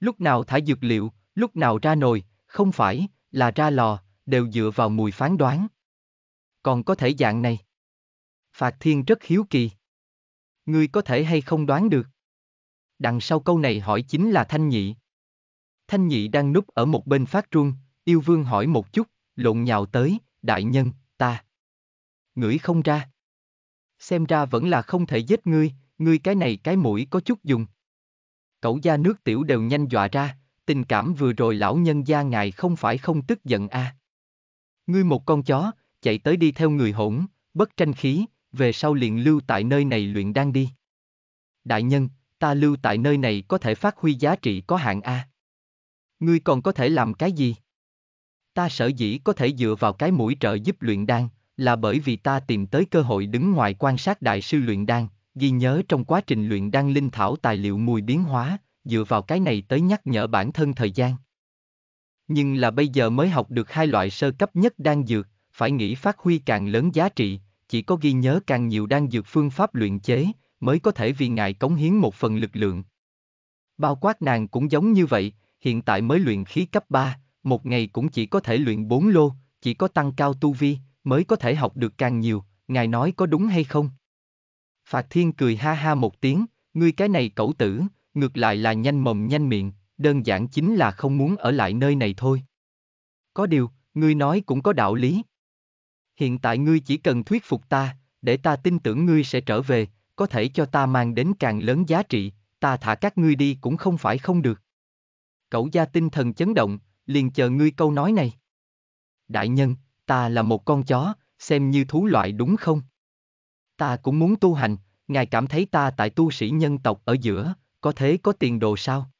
Lúc nào thả dược liệu, lúc nào ra nồi, không phải, là ra lò, đều dựa vào mùi phán đoán. Còn có thể dạng này. Phạt Thiên rất hiếu kỳ. Ngươi có thể hay không đoán được? Đằng sau câu này hỏi chính là Thanh Nhị. Thanh Nhị đang núp ở một bên phát run, yêu vương hỏi một chút, lộn nhào tới, đại nhân, ta. Ngửi không ra. Xem ra vẫn là không thể giết ngươi, ngươi cái này cái mũi có chút dùng. Cậu da nước tiểu đều nhanh dọa ra, tình cảm vừa rồi lão nhân gia ngài không phải không tức giận a à. Ngươi một con chó, chạy tới đi theo người hỗn, bất tranh khí, về sau liền lưu tại nơi này luyện đan đi. Đại nhân, ta lưu tại nơi này có thể phát huy giá trị có hạn a. À? Ngươi còn có thể làm cái gì? Ta sở dĩ có thể dựa vào cái mũi trợ giúp luyện đan, là bởi vì ta tìm tới cơ hội đứng ngoài quan sát đại sư luyện đan, ghi nhớ trong quá trình luyện đan linh thảo tài liệu mùi biến hóa, dựa vào cái này tới nhắc nhở bản thân thời gian. Nhưng là bây giờ mới học được hai loại sơ cấp nhất đan dược, phải nghĩ phát huy càng lớn giá trị, chỉ có ghi nhớ càng nhiều đan dược phương pháp luyện chế, mới có thể vì ngài cống hiến một phần lực lượng. Bao quát nàng cũng giống như vậy, hiện tại mới luyện khí cấp 3, một ngày cũng chỉ có thể luyện 4 lô, chỉ có tăng cao tu vi, mới có thể học được càng nhiều, ngài nói có đúng hay không? Phạt Thiên cười ha ha một tiếng, ngươi cái này cẩu tử, ngược lại là nhanh mồm nhanh miệng, đơn giản chính là không muốn ở lại nơi này thôi. Có điều, ngươi nói cũng có đạo lý. Hiện tại ngươi chỉ cần thuyết phục ta, để ta tin tưởng ngươi sẽ trở về, có thể cho ta mang đến càng lớn giá trị, ta thả các ngươi đi cũng không phải không được. Cậu gia tinh thần chấn động, liền chờ ngươi câu nói này. Đại nhân, ta là một con chó, xem như thú loại đúng không? Ta cũng muốn tu hành, ngài cảm thấy ta tại tu sĩ nhân tộc ở giữa, có thế có tiền đồ sao?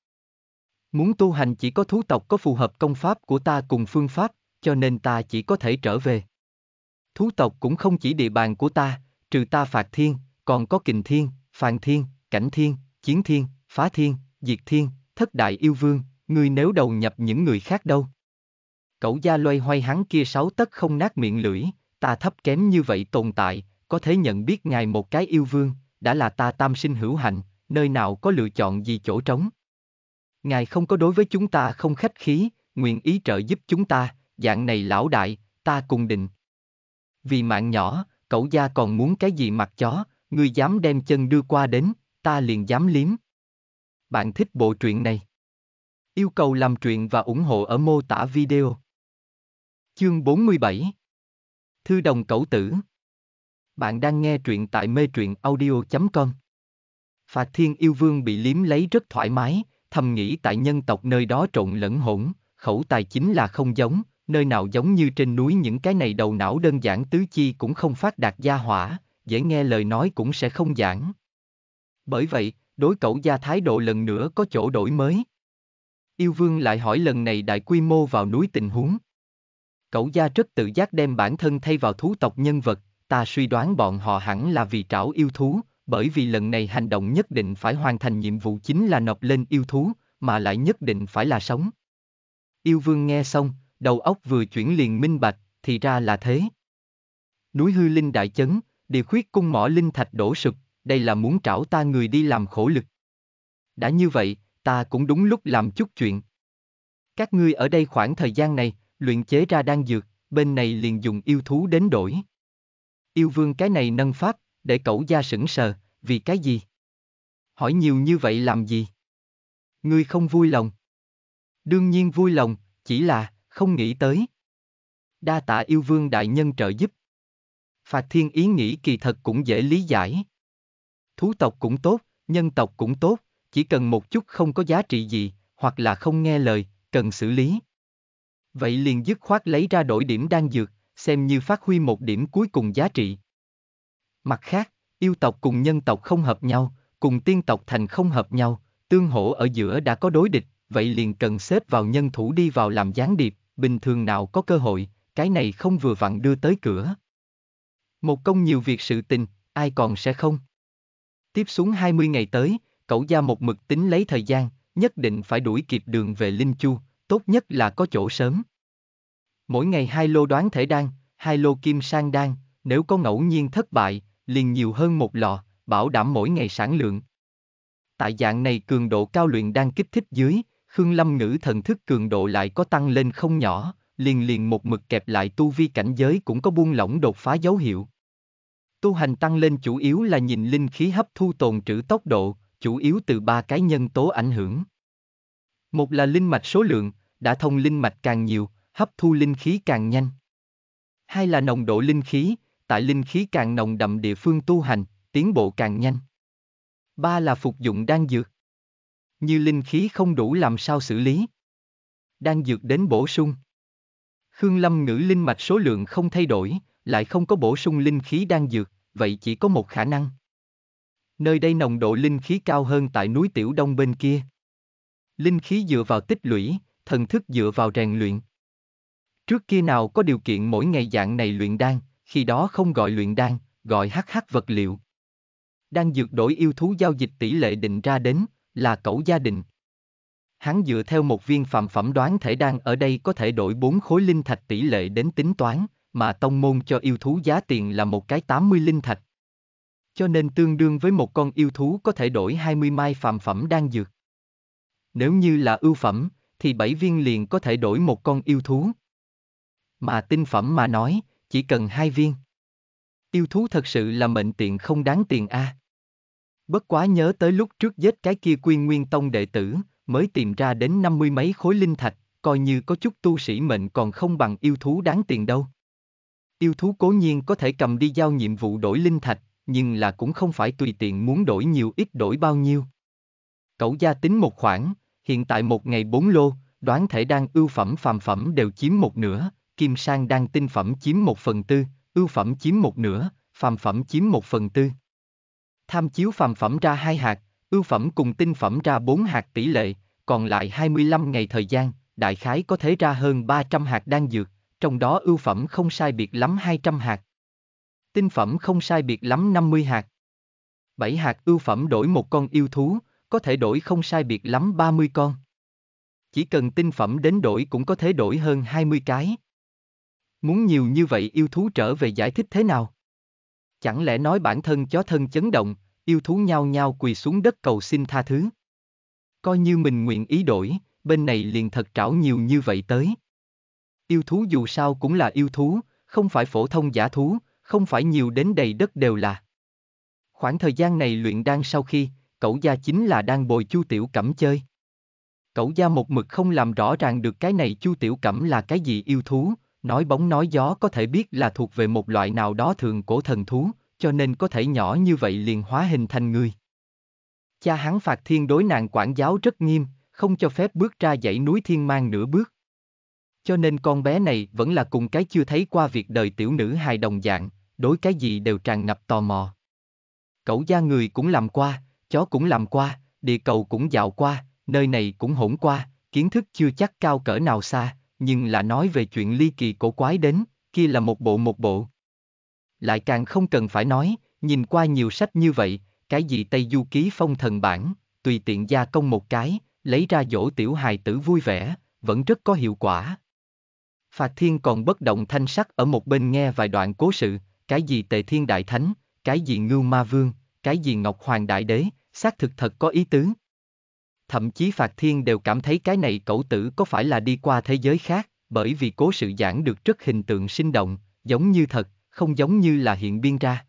Muốn tu hành chỉ có thú tộc có phù hợp công pháp của ta cùng phương pháp, cho nên ta chỉ có thể trở về. Thú tộc cũng không chỉ địa bàn của ta, trừ ta phạt thiên, còn có kình thiên, phàn thiên, cảnh thiên, chiến thiên, phá thiên, diệt thiên, thất đại yêu vương, ngươi nếu đầu nhập những người khác đâu. Cậu gia loay hoay hắn kia sáu tất không nát miệng lưỡi, ta thấp kém như vậy tồn tại, có thể nhận biết ngài một cái yêu vương, đã là ta tam sinh hữu hạnh nơi nào có lựa chọn gì chỗ trống. Ngài không có đối với chúng ta không khách khí, nguyện ý trợ giúp chúng ta, dạng này lão đại, ta cùng định. Vì mạng nhỏ, cậu gia còn muốn cái gì mặt chó, ngươi dám đem chân đưa qua đến, ta liền dám liếm. Bạn thích bộ truyện này? Yêu cầu làm truyện và ủng hộ ở mô tả video. Chương 47 Thư đồng cẩu tử Bạn đang nghe truyện tại mê truyện audio.com Phà thiên yêu vương bị liếm lấy rất thoải mái, thầm nghĩ tại nhân tộc nơi đó trộn lẫn hỗn, khẩu tài chính là không giống, nơi nào giống như trên núi những cái này đầu não đơn giản tứ chi cũng không phát đạt gia hỏa, dễ nghe lời nói cũng sẽ không giảng. Bởi vậy, đối cậu gia thái độ lần nữa có chỗ đổi mới. Yêu vương lại hỏi lần này đại quy mô vào núi tình huống. Cậu gia rất tự giác đem bản thân thay vào thú tộc nhân vật, ta suy đoán bọn họ hẳn là vì trảo yêu thú, bởi vì lần này hành động nhất định phải hoàn thành nhiệm vụ chính là nộp lên yêu thú, mà lại nhất định phải là sống. Yêu vương nghe xong, đầu óc vừa chuyển liền minh bạch, thì ra là thế. Núi hư linh đại chấn, địa khuyết cung mỏ linh thạch đổ sụp, đây là muốn trảo ta người đi làm khổ lực. Đã như vậy, ta cũng đúng lúc làm chút chuyện. Các ngươi ở đây khoảng thời gian này, luyện chế ra đan dược, bên này liền dùng yêu thú đến đổi. Yêu vương cái này nâng pháp, để cậu gia sững sờ, vì cái gì? Hỏi nhiều như vậy làm gì? Ngươi không vui lòng. Đương nhiên vui lòng, chỉ là, không nghĩ tới. Đa tạ yêu vương đại nhân trợ giúp. Phạt thiên ý nghĩ kỳ thật cũng dễ lý giải. Thú tộc cũng tốt, nhân tộc cũng tốt, chỉ cần một chút không có giá trị gì, hoặc là không nghe lời, cần xử lý. Vậy liền dứt khoát lấy ra đổi điểm đang dược, xem như phát huy một điểm cuối cùng giá trị. Mặt khác, yêu tộc cùng nhân tộc không hợp nhau, cùng tiên tộc thành không hợp nhau, tương hỗ ở giữa đã có đối địch, vậy liền cần xếp vào nhân thủ đi vào làm gián điệp, bình thường nào có cơ hội, cái này không vừa vặn đưa tới cửa. Một công nhiều việc sự tình, ai còn sẽ không? Tiếp xuống 20 ngày tới, cậu gia một mực tính lấy thời gian, nhất định phải đuổi kịp đường về Linh Chu, tốt nhất là có chỗ sớm. Mỗi ngày hai lô đoán thể đan, hai lô kim sang đan, nếu có ngẫu nhiên thất bại, liền nhiều hơn một lọ, bảo đảm mỗi ngày sản lượng. Tại dạng này cường độ cao luyện đang kích thích dưới, Khương Lâm ngữ thần thức cường độ lại có tăng lên không nhỏ, liền liền một mực kẹp lại tu vi cảnh giới cũng có buông lỏng đột phá dấu hiệu. Tu hành tăng lên chủ yếu là nhìn linh khí hấp thu tồn trữ tốc độ, chủ yếu từ ba cái nhân tố ảnh hưởng. Một là linh mạch số lượng, đã thông linh mạch càng nhiều, hấp thu linh khí càng nhanh. Hai là nồng độ linh khí, tại linh khí càng nồng đậm địa phương tu hành, tiến bộ càng nhanh. Ba là phục dụng đan dược. Như linh khí không đủ làm sao xử lý. Đan dược đến bổ sung. Khương Lâm ngữ linh mạch số lượng không thay đổi, lại không có bổ sung linh khí đan dược, vậy chỉ có một khả năng. Nơi đây nồng độ linh khí cao hơn tại núi Tiểu Đông bên kia. Linh khí dựa vào tích lũy, thần thức dựa vào rèn luyện. Trước kia nào có điều kiện mỗi ngày dạng này luyện đan, khi đó không gọi luyện đan, gọi hắc hắc vật liệu. Đan dược đổi yêu thú giao dịch tỷ lệ định ra đến, là cẩu gia đình. Hắn dựa theo một viên phạm phẩm đoán thể đan ở đây có thể đổi 4 khối linh thạch tỷ lệ đến tính toán, mà tông môn cho yêu thú giá tiền là một cái 80 linh thạch. Cho nên tương đương với một con yêu thú có thể đổi 20 mai phạm phẩm đan dược. Nếu như là ưu phẩm, thì 7 viên liền có thể đổi một con yêu thú. Mà tinh phẩm mà nói, chỉ cần hai viên. Yêu thú thật sự là mệnh tiện không đáng tiền a. À. Bất quá nhớ tới lúc trước giết cái kia quy nguyên tông đệ tử, mới tìm ra đến năm mươi mấy khối linh thạch, coi như có chút tu sĩ mệnh còn không bằng yêu thú đáng tiền đâu. Yêu thú cố nhiên có thể cầm đi giao nhiệm vụ đổi linh thạch, nhưng là cũng không phải tùy tiện muốn đổi nhiều ít đổi bao nhiêu. Cậu gia tính một khoản, hiện tại một ngày bốn lô, đoán thể đang ưu phẩm phàm phẩm đều chiếm một nửa, kim sang đang tinh phẩm chiếm một phần tư, ưu phẩm chiếm một nửa, phàm phẩm chiếm một phần tư. Tham chiếu phàm phẩm ra hai hạt, ưu phẩm cùng tinh phẩm ra bốn hạt tỷ lệ, còn lại 25 ngày thời gian, đại khái có thể ra hơn 300 hạt đang dược, trong đó ưu phẩm không sai biệt lắm 200 hạt. Tinh phẩm không sai biệt lắm 50 hạt. 7 hạt ưu phẩm đổi một con yêu thú, có thể đổi không sai biệt lắm 30 con. Chỉ cần tinh phẩm đến đổi cũng có thể đổi hơn 20 cái. Muốn nhiều như vậy yêu thú trở về giải thích thế nào? Chẳng lẽ nói bản thân chó thân chấn động, yêu thú nhao nhao quỳ xuống đất cầu xin tha thứ? Coi như mình nguyện ý đổi, bên này liền thật trảo nhiều như vậy tới. Yêu thú dù sao cũng là yêu thú, không phải phổ thông giả thú, không phải nhiều đến đầy đất đều là. Khoảng thời gian này luyện đan sau khi, cậu gia chính là đang bồi chu tiểu cẩm chơi. Cậu gia một mực không làm rõ ràng được cái này chu tiểu cẩm là cái gì yêu thú, Nói bóng nói gió có thể biết là thuộc về một loại nào đó thường cổ thần thú, cho nên có thể nhỏ như vậy liền hóa hình thành người. Cha hắn phạt thiên đối nàng quản giáo rất nghiêm, không cho phép bước ra dãy núi thiên mang nửa bước. Cho nên con bé này vẫn là cùng cái chưa thấy qua việc đời tiểu nữ hài đồng dạng, đối cái gì đều tràn ngập tò mò. Cậu gia người cũng làm qua, chó cũng làm qua, địa cầu cũng dạo qua, nơi này cũng hỗn qua, kiến thức chưa chắc cao cỡ nào xa, nhưng là nói về chuyện ly kỳ cổ quái đến, kia là một bộ một bộ. Lại càng không cần phải nói, nhìn qua nhiều sách như vậy, cái gì Tây Du Ký Phong Thần Bản, tùy tiện gia công một cái, lấy ra dỗ tiểu hài tử vui vẻ, vẫn rất có hiệu quả. Phạt Thiên còn bất động thanh sắc ở một bên nghe vài đoạn cố sự, cái gì Tề Thiên Đại Thánh, cái gì Ngưu Ma Vương, cái gì Ngọc Hoàng Đại Đế, xác thực thật có ý tứ. Thậm chí Phạt Thiên đều cảm thấy cái này cậu tử có phải là đi qua thế giới khác, bởi vì cố sự giảng được rất hình tượng sinh động, giống như thật, không giống như là hiện biên ra.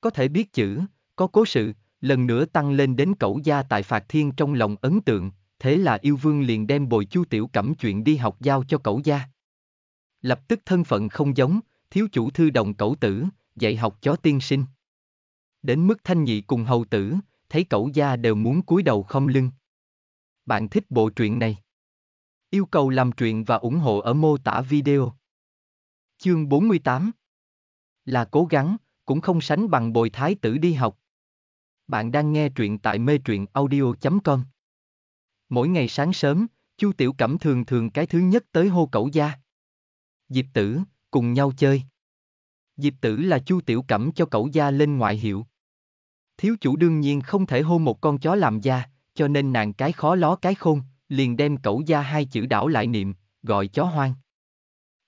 Có thể biết chữ, có cố sự, lần nữa tăng lên đến cậu gia tại Phạt Thiên trong lòng ấn tượng, thế là yêu vương liền đem bồi chu tiểu cẩm chuyện đi học giao cho cậu gia. Lập tức thân phận không giống, thiếu chủ thư đồng cậu tử, dạy học chó tiên sinh. Đến mức thanh nhị cùng hầu tử, thấy cậu gia đều muốn cúi đầu không lưng bạn thích bộ truyện này. Yêu cầu làm truyện và ủng hộ ở mô tả video. Chương 48 Là cố gắng, cũng không sánh bằng bồi thái tử đi học. Bạn đang nghe truyện tại mê truyện audio.com Mỗi ngày sáng sớm, Chu Tiểu Cẩm thường thường cái thứ nhất tới hô cẩu gia. Diệp tử, cùng nhau chơi. Diệp tử là Chu Tiểu Cẩm cho cẩu gia lên ngoại hiệu. Thiếu chủ đương nhiên không thể hô một con chó làm gia, cho nên nàng cái khó ló cái khôn, liền đem cẩu gia hai chữ đảo lại niệm, gọi chó hoang.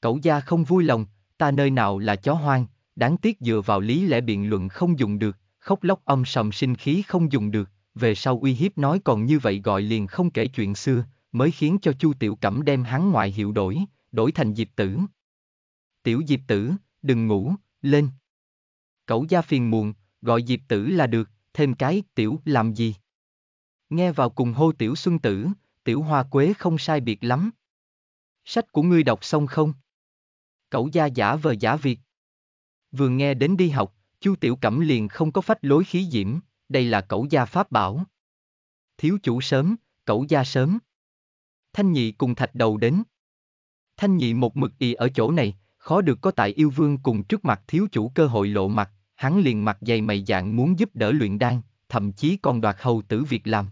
Cẩu gia không vui lòng, ta nơi nào là chó hoang, đáng tiếc dựa vào lý lẽ biện luận không dùng được, khóc lóc âm sầm sinh khí không dùng được, về sau uy hiếp nói còn như vậy gọi liền không kể chuyện xưa, mới khiến cho Chu Tiểu Cẩm đem hắn ngoại hiệu đổi, đổi thành Diệp Tử. Tiểu Diệp Tử, đừng ngủ, lên. Cẩu gia phiền muộn, gọi Diệp Tử là được, thêm cái tiểu làm gì? nghe vào cùng hô tiểu xuân tử, tiểu hoa quế không sai biệt lắm. Sách của ngươi đọc xong không? Cậu gia giả vờ giả việc. Vừa nghe đến đi học, chu tiểu cẩm liền không có phách lối khí diễm, đây là cậu gia pháp bảo. Thiếu chủ sớm, cậu gia sớm. Thanh nhị cùng thạch đầu đến. Thanh nhị một mực y ở chỗ này, khó được có tại yêu vương cùng trước mặt thiếu chủ cơ hội lộ mặt, hắn liền mặt dày mày dạng muốn giúp đỡ luyện đan, thậm chí còn đoạt hầu tử việc làm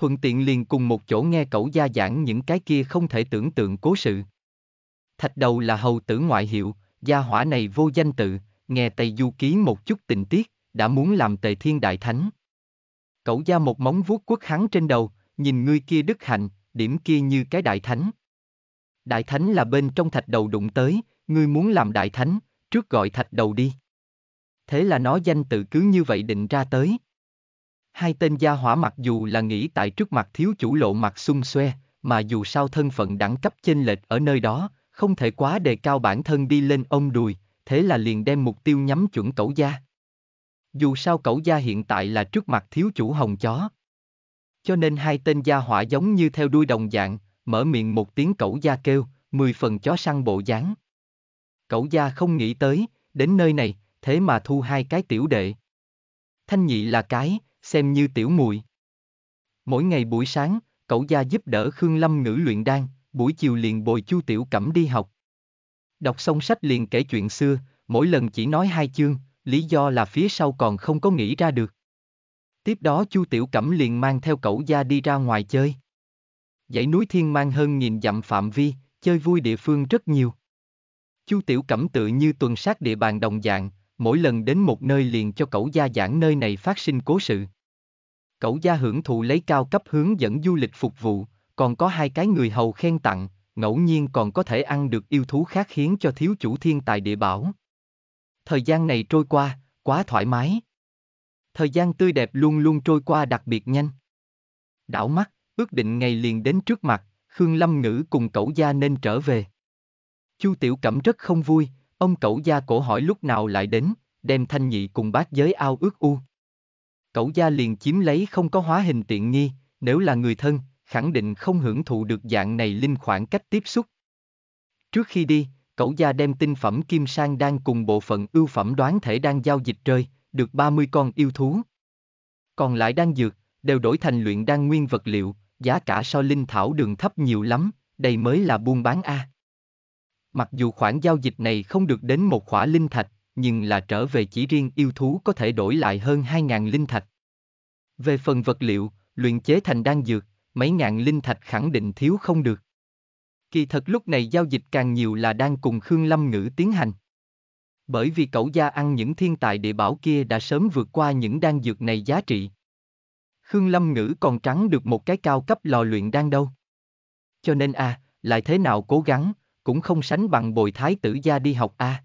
thuận tiện liền cùng một chỗ nghe cậu gia giảng những cái kia không thể tưởng tượng cố sự. Thạch đầu là hầu tử ngoại hiệu, gia hỏa này vô danh tự, nghe Tây Du Ký một chút tình tiết, đã muốn làm tề thiên đại thánh. Cậu gia một móng vuốt quất hắn trên đầu, nhìn ngươi kia đức hạnh, điểm kia như cái đại thánh. Đại thánh là bên trong thạch đầu đụng tới, ngươi muốn làm đại thánh, trước gọi thạch đầu đi. Thế là nó danh tự cứ như vậy định ra tới. Hai tên gia hỏa mặc dù là nghĩ tại trước mặt thiếu chủ lộ mặt xung xoe, mà dù sao thân phận đẳng cấp chênh lệch ở nơi đó, không thể quá đề cao bản thân đi lên ông đùi, thế là liền đem mục tiêu nhắm chuẩn cẩu gia. Dù sao cẩu gia hiện tại là trước mặt thiếu chủ hồng chó. Cho nên hai tên gia hỏa giống như theo đuôi đồng dạng, mở miệng một tiếng cẩu gia kêu, mười phần chó săn bộ dáng. Cẩu gia không nghĩ tới, đến nơi này, thế mà thu hai cái tiểu đệ. Thanh nhị là cái, xem như tiểu muội. Mỗi ngày buổi sáng, cậu gia giúp đỡ Khương Lâm ngữ luyện đan, buổi chiều liền bồi Chu Tiểu Cẩm đi học. Đọc xong sách liền kể chuyện xưa, mỗi lần chỉ nói hai chương, lý do là phía sau còn không có nghĩ ra được. Tiếp đó Chu Tiểu Cẩm liền mang theo cậu gia đi ra ngoài chơi. Dãy núi Thiên Mang hơn nghìn dặm phạm vi, chơi vui địa phương rất nhiều. Chu Tiểu Cẩm tự như tuần sát địa bàn đồng dạng, mỗi lần đến một nơi liền cho cậu gia giảng nơi này phát sinh cố sự cậu gia hưởng thụ lấy cao cấp hướng dẫn du lịch phục vụ, còn có hai cái người hầu khen tặng, ngẫu nhiên còn có thể ăn được yêu thú khác khiến cho thiếu chủ thiên tài địa bảo. Thời gian này trôi qua, quá thoải mái. Thời gian tươi đẹp luôn luôn trôi qua đặc biệt nhanh. Đảo mắt, ước định ngày liền đến trước mặt, Khương Lâm Ngữ cùng cậu gia nên trở về. Chu Tiểu Cẩm rất không vui, ông cậu gia cổ hỏi lúc nào lại đến, đem thanh nhị cùng bác giới ao ước u cậu gia liền chiếm lấy không có hóa hình tiện nghi, nếu là người thân, khẳng định không hưởng thụ được dạng này linh khoảng cách tiếp xúc. Trước khi đi, cậu gia đem tinh phẩm kim sang đang cùng bộ phận ưu phẩm đoán thể đang giao dịch rơi, được 30 con yêu thú. Còn lại đang dược, đều đổi thành luyện đan nguyên vật liệu, giá cả so linh thảo đường thấp nhiều lắm, đây mới là buôn bán A. Mặc dù khoản giao dịch này không được đến một khỏa linh thạch, nhưng là trở về chỉ riêng yêu thú có thể đổi lại hơn 2.000 linh thạch. Về phần vật liệu, luyện chế thành đan dược, mấy ngàn linh thạch khẳng định thiếu không được. Kỳ thật lúc này giao dịch càng nhiều là đang cùng Khương Lâm Ngữ tiến hành. Bởi vì cậu gia ăn những thiên tài địa bảo kia đã sớm vượt qua những đan dược này giá trị. Khương Lâm Ngữ còn trắng được một cái cao cấp lò luyện đan đâu. Cho nên a, à, lại thế nào cố gắng, cũng không sánh bằng bồi thái tử gia đi học a. À.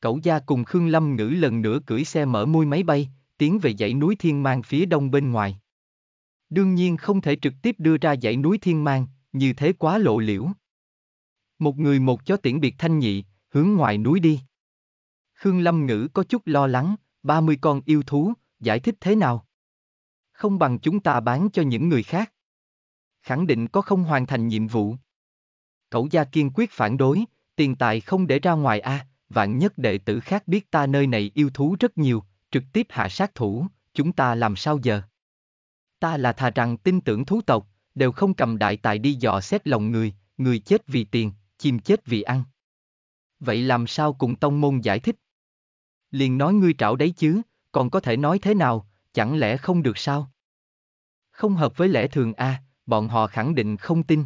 Cẩu gia cùng Khương Lâm Ngữ lần nữa cưỡi xe mở môi máy bay, tiến về dãy núi Thiên Mang phía đông bên ngoài. Đương nhiên không thể trực tiếp đưa ra dãy núi Thiên Mang, như thế quá lộ liễu. Một người một chó tiễn biệt thanh nhị, hướng ngoài núi đi. Khương Lâm Ngữ có chút lo lắng, ba mươi con yêu thú, giải thích thế nào? Không bằng chúng ta bán cho những người khác. Khẳng định có không hoàn thành nhiệm vụ. Cẩu gia kiên quyết phản đối, tiền tài không để ra ngoài a, à, vạn nhất đệ tử khác biết ta nơi này yêu thú rất nhiều, trực tiếp hạ sát thủ, chúng ta làm sao giờ? Ta là thà rằng tin tưởng thú tộc, đều không cầm đại tài đi dò xét lòng người, người chết vì tiền, chim chết vì ăn. Vậy làm sao cùng tông môn giải thích? Liền nói ngươi trảo đấy chứ, còn có thể nói thế nào, chẳng lẽ không được sao? Không hợp với lẽ thường a, à, bọn họ khẳng định không tin.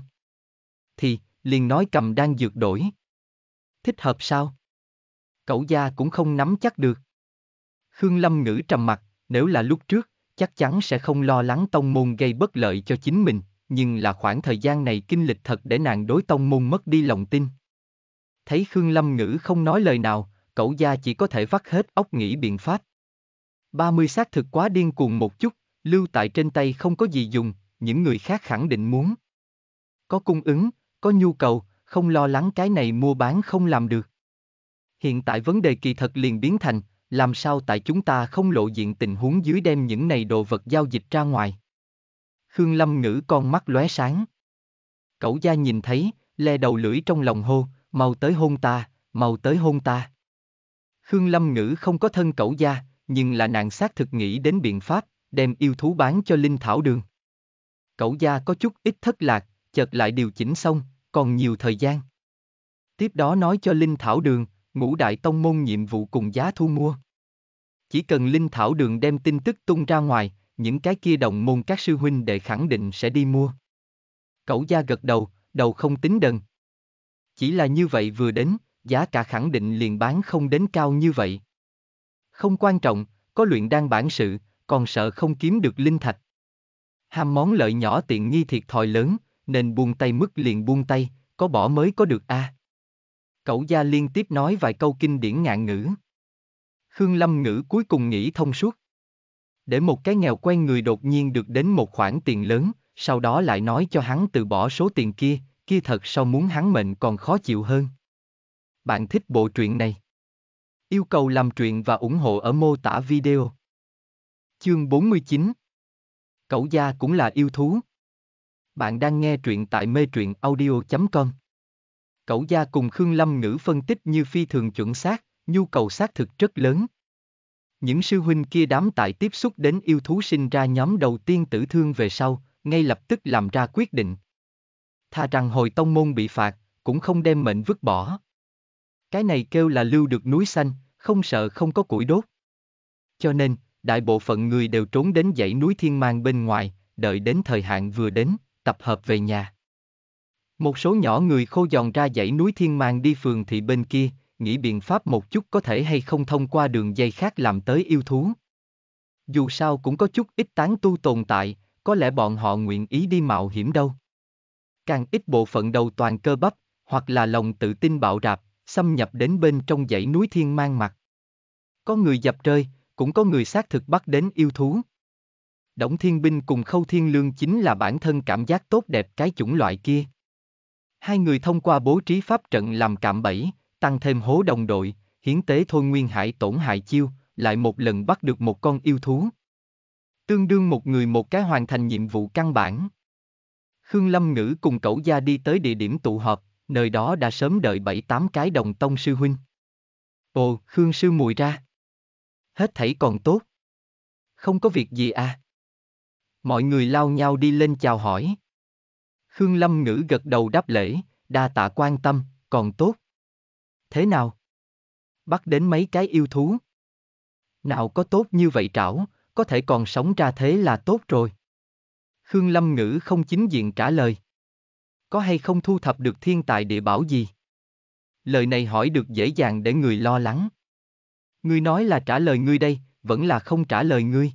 Thì, liền nói cầm đang dược đổi. Thích hợp sao? cậu gia cũng không nắm chắc được. Khương Lâm Ngữ trầm mặt, nếu là lúc trước, chắc chắn sẽ không lo lắng tông môn gây bất lợi cho chính mình, nhưng là khoảng thời gian này kinh lịch thật để nàng đối tông môn mất đi lòng tin. Thấy Khương Lâm Ngữ không nói lời nào, cậu gia chỉ có thể vắt hết óc nghĩ biện pháp. Ba mươi xác thực quá điên cuồng một chút, lưu tại trên tay không có gì dùng, những người khác khẳng định muốn. Có cung ứng, có nhu cầu, không lo lắng cái này mua bán không làm được. Hiện tại vấn đề kỳ thật liền biến thành, làm sao tại chúng ta không lộ diện tình huống dưới đem những này đồ vật giao dịch ra ngoài. Khương Lâm ngữ con mắt lóe sáng. Cẩu gia nhìn thấy, le đầu lưỡi trong lòng hô, mau tới hôn ta, mau tới hôn ta. Khương Lâm ngữ không có thân Cẩu gia, nhưng là nàng xác thực nghĩ đến biện pháp, đem yêu thú bán cho Linh Thảo Đường. Cẩu gia có chút ít thất lạc, chợt lại điều chỉnh xong, còn nhiều thời gian. Tiếp đó nói cho Linh Thảo Đường, ngũ đại tông môn nhiệm vụ cùng giá thu mua. Chỉ cần Linh Thảo Đường đem tin tức tung ra ngoài, những cái kia đồng môn các sư huynh đệ khẳng định sẽ đi mua. Cẩu gia gật đầu, đầu không tính đần. Chỉ là như vậy vừa đến, giá cả khẳng định liền bán không đến cao như vậy. Không quan trọng, có luyện đan bản sự, còn sợ không kiếm được linh thạch. Ham món lợi nhỏ tiện nghi thiệt thòi lớn, nên buông tay mức liền buông tay, có bỏ mới có được a. À. Cẩu gia liên tiếp nói vài câu kinh điển ngạn ngữ. Khương Lâm ngữ cuối cùng nghĩ thông suốt. Để một cái nghèo quen người đột nhiên được đến một khoản tiền lớn, sau đó lại nói cho hắn từ bỏ số tiền kia, kia thật sao muốn hắn mệnh còn khó chịu hơn. Bạn thích bộ truyện này? Yêu cầu làm truyện và ủng hộ ở mô tả video. Chương 49 Cẩu gia cũng là yêu thú. Bạn đang nghe truyện tại mê truyện audio.com Cẩu Gia cùng Khương Lâm Ngữ phân tích như phi thường chuẩn xác, nhu cầu xác thực rất lớn. Những sư huynh kia đám tại tiếp xúc đến yêu thú sinh ra nhóm đầu tiên tử thương về sau, ngay lập tức làm ra quyết định. Thà rằng hồi tông môn bị phạt, cũng không đem mệnh vứt bỏ. Cái này kêu là lưu được núi xanh, không sợ không có củi đốt. Cho nên, đại bộ phận người đều trốn đến dãy núi thiên mang bên ngoài, đợi đến thời hạn vừa đến, tập hợp về nhà. Một số nhỏ người khô giòn ra dãy núi Thiên Mang đi phường thị bên kia, nghĩ biện pháp một chút có thể hay không thông qua đường dây khác làm tới yêu thú. Dù sao cũng có chút ít tán tu tồn tại, có lẽ bọn họ nguyện ý đi mạo hiểm đâu. Càng ít bộ phận đầu toàn cơ bắp, hoặc là lòng tự tin bạo rạp, xâm nhập đến bên trong dãy núi Thiên Mang mặt. Có người dập rơi, cũng có người xác thực bắt đến yêu thú. Đổng Thiên Binh cùng Khâu Thiên Lương chính là bản thân cảm giác tốt đẹp cái chủng loại kia. Hai người thông qua bố trí pháp trận làm cạm bẫy, tăng thêm hố đồng đội, hiến tế thôi nguyên hải tổn hại chiêu, lại một lần bắt được một con yêu thú. Tương đương một người một cái hoàn thành nhiệm vụ căn bản. Khương Lâm Ngữ cùng cậu gia đi tới địa điểm tụ họp, nơi đó đã sớm đợi bảy tám cái đồng tông sư huynh. Ồ, Khương sư mùi ra. Hết thảy còn tốt. Không có việc gì à. Mọi người lao nhau đi lên chào hỏi. Khương Lâm Ngữ gật đầu đáp lễ, đa tạ quan tâm, còn tốt. Thế nào? Bắt đến mấy cái yêu thú. Nào có tốt như vậy trảo, có thể còn sống ra thế là tốt rồi. Khương Lâm Ngữ không chính diện trả lời. Có hay không thu thập được thiên tài địa bảo gì? Lời này hỏi được dễ dàng để người lo lắng. Ngươi nói là trả lời ngươi đây, vẫn là không trả lời ngươi.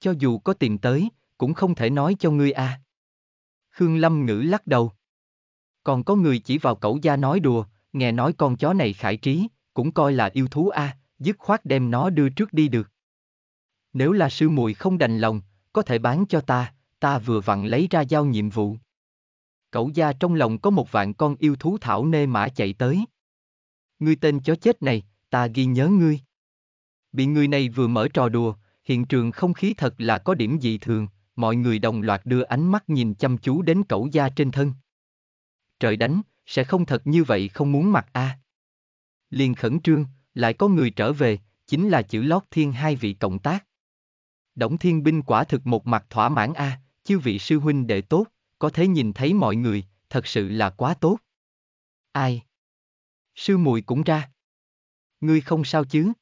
Cho dù có tìm tới, cũng không thể nói cho ngươi à. Khương Lâm Ngữ lắc đầu. Còn có người chỉ vào cậu gia nói đùa, nghe nói con chó này khải trí, cũng coi là yêu thú a, à, dứt khoát đem nó đưa trước đi được. Nếu là sư muội không đành lòng, có thể bán cho ta, ta vừa vặn lấy ra giao nhiệm vụ. Cậu gia trong lòng có một vạn con yêu thú thảo nê mã chạy tới. Ngươi tên chó chết này, ta ghi nhớ ngươi. Bị người này vừa mở trò đùa, hiện trường không khí thật là có điểm dị thường mọi người đồng loạt đưa ánh mắt nhìn chăm chú đến cẩu da trên thân. Trời đánh, sẽ không thật như vậy không muốn mặc a. À. Liền khẩn trương, lại có người trở về, chính là chữ lót thiên hai vị cộng tác. Đổng thiên binh quả thực một mặt thỏa mãn a, à, chư vị sư huynh đệ tốt, có thể nhìn thấy mọi người, thật sự là quá tốt. Ai? Sư mùi cũng ra. Ngươi không sao chứ?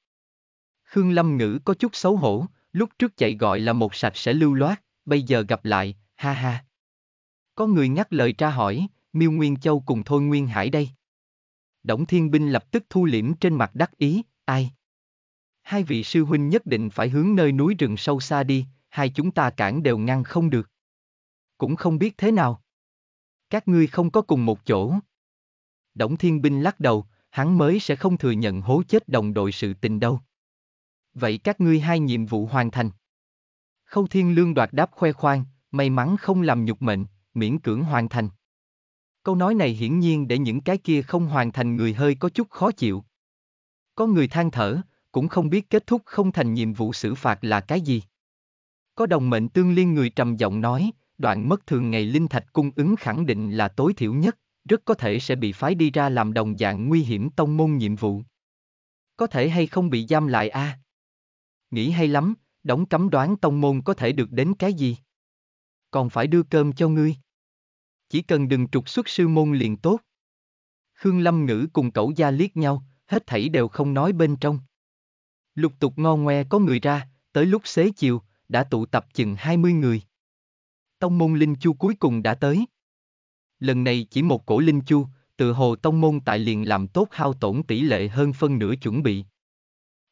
Khương Lâm Ngữ có chút xấu hổ, lúc trước chạy gọi là một sạch sẽ lưu loát, bây giờ gặp lại, ha ha. Có người ngắt lời tra hỏi, Miêu Nguyên Châu cùng Thôi Nguyên Hải đây. Đổng Thiên Binh lập tức thu liễm trên mặt đắc ý, ai? Hai vị sư huynh nhất định phải hướng nơi núi rừng sâu xa đi, hai chúng ta cản đều ngăn không được. Cũng không biết thế nào. Các ngươi không có cùng một chỗ. Đổng Thiên Binh lắc đầu, hắn mới sẽ không thừa nhận hố chết đồng đội sự tình đâu. Vậy các ngươi hai nhiệm vụ hoàn thành. Khâu Thiên Lương đoạt đáp khoe khoang, may mắn không làm nhục mệnh, miễn cưỡng hoàn thành. Câu nói này hiển nhiên để những cái kia không hoàn thành người hơi có chút khó chịu. Có người than thở, cũng không biết kết thúc không thành nhiệm vụ xử phạt là cái gì. Có đồng mệnh tương liên người trầm giọng nói, đoạn mất thường ngày linh thạch cung ứng khẳng định là tối thiểu nhất, rất có thể sẽ bị phái đi ra làm đồng dạng nguy hiểm tông môn nhiệm vụ. Có thể hay không bị giam lại a? À? Nghĩ hay lắm, đóng cấm đoán tông môn có thể được đến cái gì? Còn phải đưa cơm cho ngươi. Chỉ cần đừng trục xuất sư môn liền tốt. Khương Lâm Ngữ cùng cậu gia liếc nhau, hết thảy đều không nói bên trong. Lục tục ngon ngoe có người ra, tới lúc xế chiều, đã tụ tập chừng 20 người. Tông môn Linh Chu cuối cùng đã tới. Lần này chỉ một cổ Linh Chu, tự hồ tông môn tại liền làm tốt hao tổn tỷ lệ hơn phân nửa chuẩn bị.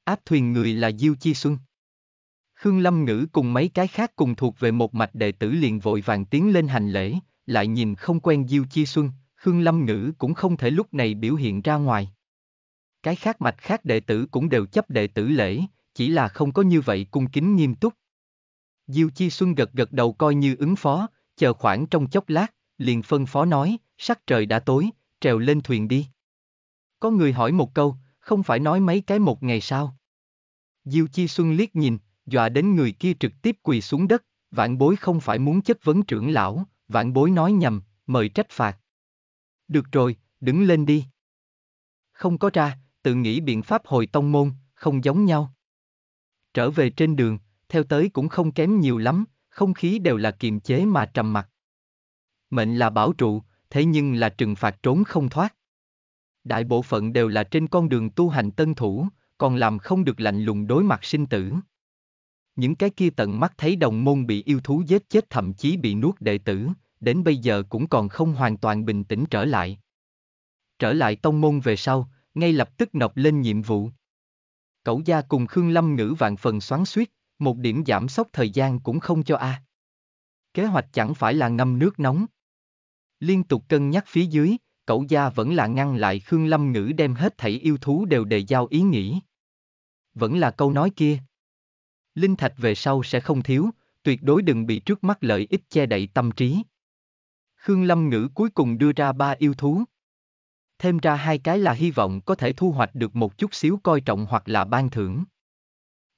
Áp thuyền người là Diêu Chi Xuân. Khương Lâm Ngữ cùng mấy cái khác cùng thuộc về một mạch đệ tử liền vội vàng tiến lên hành lễ, lại nhìn không quen Diêu Chi Xuân, Khương Lâm Ngữ cũng không thể lúc này biểu hiện ra ngoài. Cái khác mạch khác đệ tử cũng đều chấp đệ tử lễ, chỉ là không có như vậy cung kính nghiêm túc. Diêu Chi Xuân gật gật đầu coi như ứng phó, chờ khoảng trong chốc lát, liền phân phó nói, sắc trời đã tối, trèo lên thuyền đi. Có người hỏi một câu, không phải nói mấy cái một ngày sao? Diêu Chi Xuân liếc nhìn, dọa đến người kia trực tiếp quỳ xuống đất, vạn bối không phải muốn chất vấn trưởng lão, vạn bối nói nhầm, mời trách phạt. Được rồi, đứng lên đi. Không có ra, tự nghĩ biện pháp hồi tông môn, không giống nhau. Trở về trên đường, theo tới cũng không kém nhiều lắm, không khí đều là kiềm chế mà trầm mặc. Mệnh là bảo trụ, thế nhưng là trừng phạt trốn không thoát. Đại bộ phận đều là trên con đường tu hành tân thủ, còn làm không được lạnh lùng đối mặt sinh tử. Những cái kia tận mắt thấy đồng môn bị yêu thú giết chết thậm chí bị nuốt đệ tử, đến bây giờ cũng còn không hoàn toàn bình tĩnh trở lại. Trở lại tông môn về sau, ngay lập tức nộp lên nhiệm vụ. Cẩu gia cùng Khương Lâm ngữ vạn phần xoắn suýt, một điểm giảm sốc thời gian cũng không cho a. Kế hoạch chẳng phải là ngâm nước nóng. Liên tục cân nhắc phía dưới, cậu gia vẫn là ngăn lại Khương Lâm Ngữ đem hết thảy yêu thú đều đề giao ý nghĩ. Vẫn là câu nói kia, linh thạch về sau sẽ không thiếu, tuyệt đối đừng bị trước mắt lợi ích che đậy tâm trí. Khương Lâm Ngữ cuối cùng đưa ra ba yêu thú. Thêm ra hai cái là hy vọng có thể thu hoạch được một chút xíu coi trọng hoặc là ban thưởng.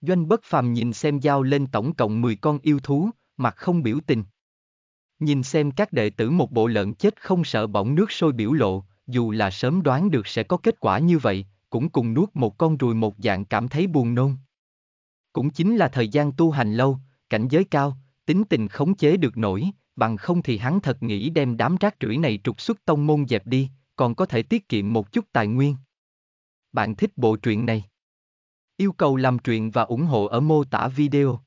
Doanh bất phàm nhìn xem giao lên tổng cộng 10 con yêu thú, mặt không biểu tình. Nhìn xem các đệ tử một bộ lợn chết không sợ bỏng nước sôi biểu lộ, dù là sớm đoán được sẽ có kết quả như vậy, cũng cùng nuốt một con ruồi một dạng cảm thấy buồn nôn. Cũng chính là thời gian tu hành lâu, cảnh giới cao, tính tình khống chế được nổi, bằng không thì hắn thật nghĩ đem đám rác rưởi này trục xuất tông môn dẹp đi, còn có thể tiết kiệm một chút tài nguyên. Bạn thích bộ truyện này? Yêu cầu làm truyện và ủng hộ ở mô tả video.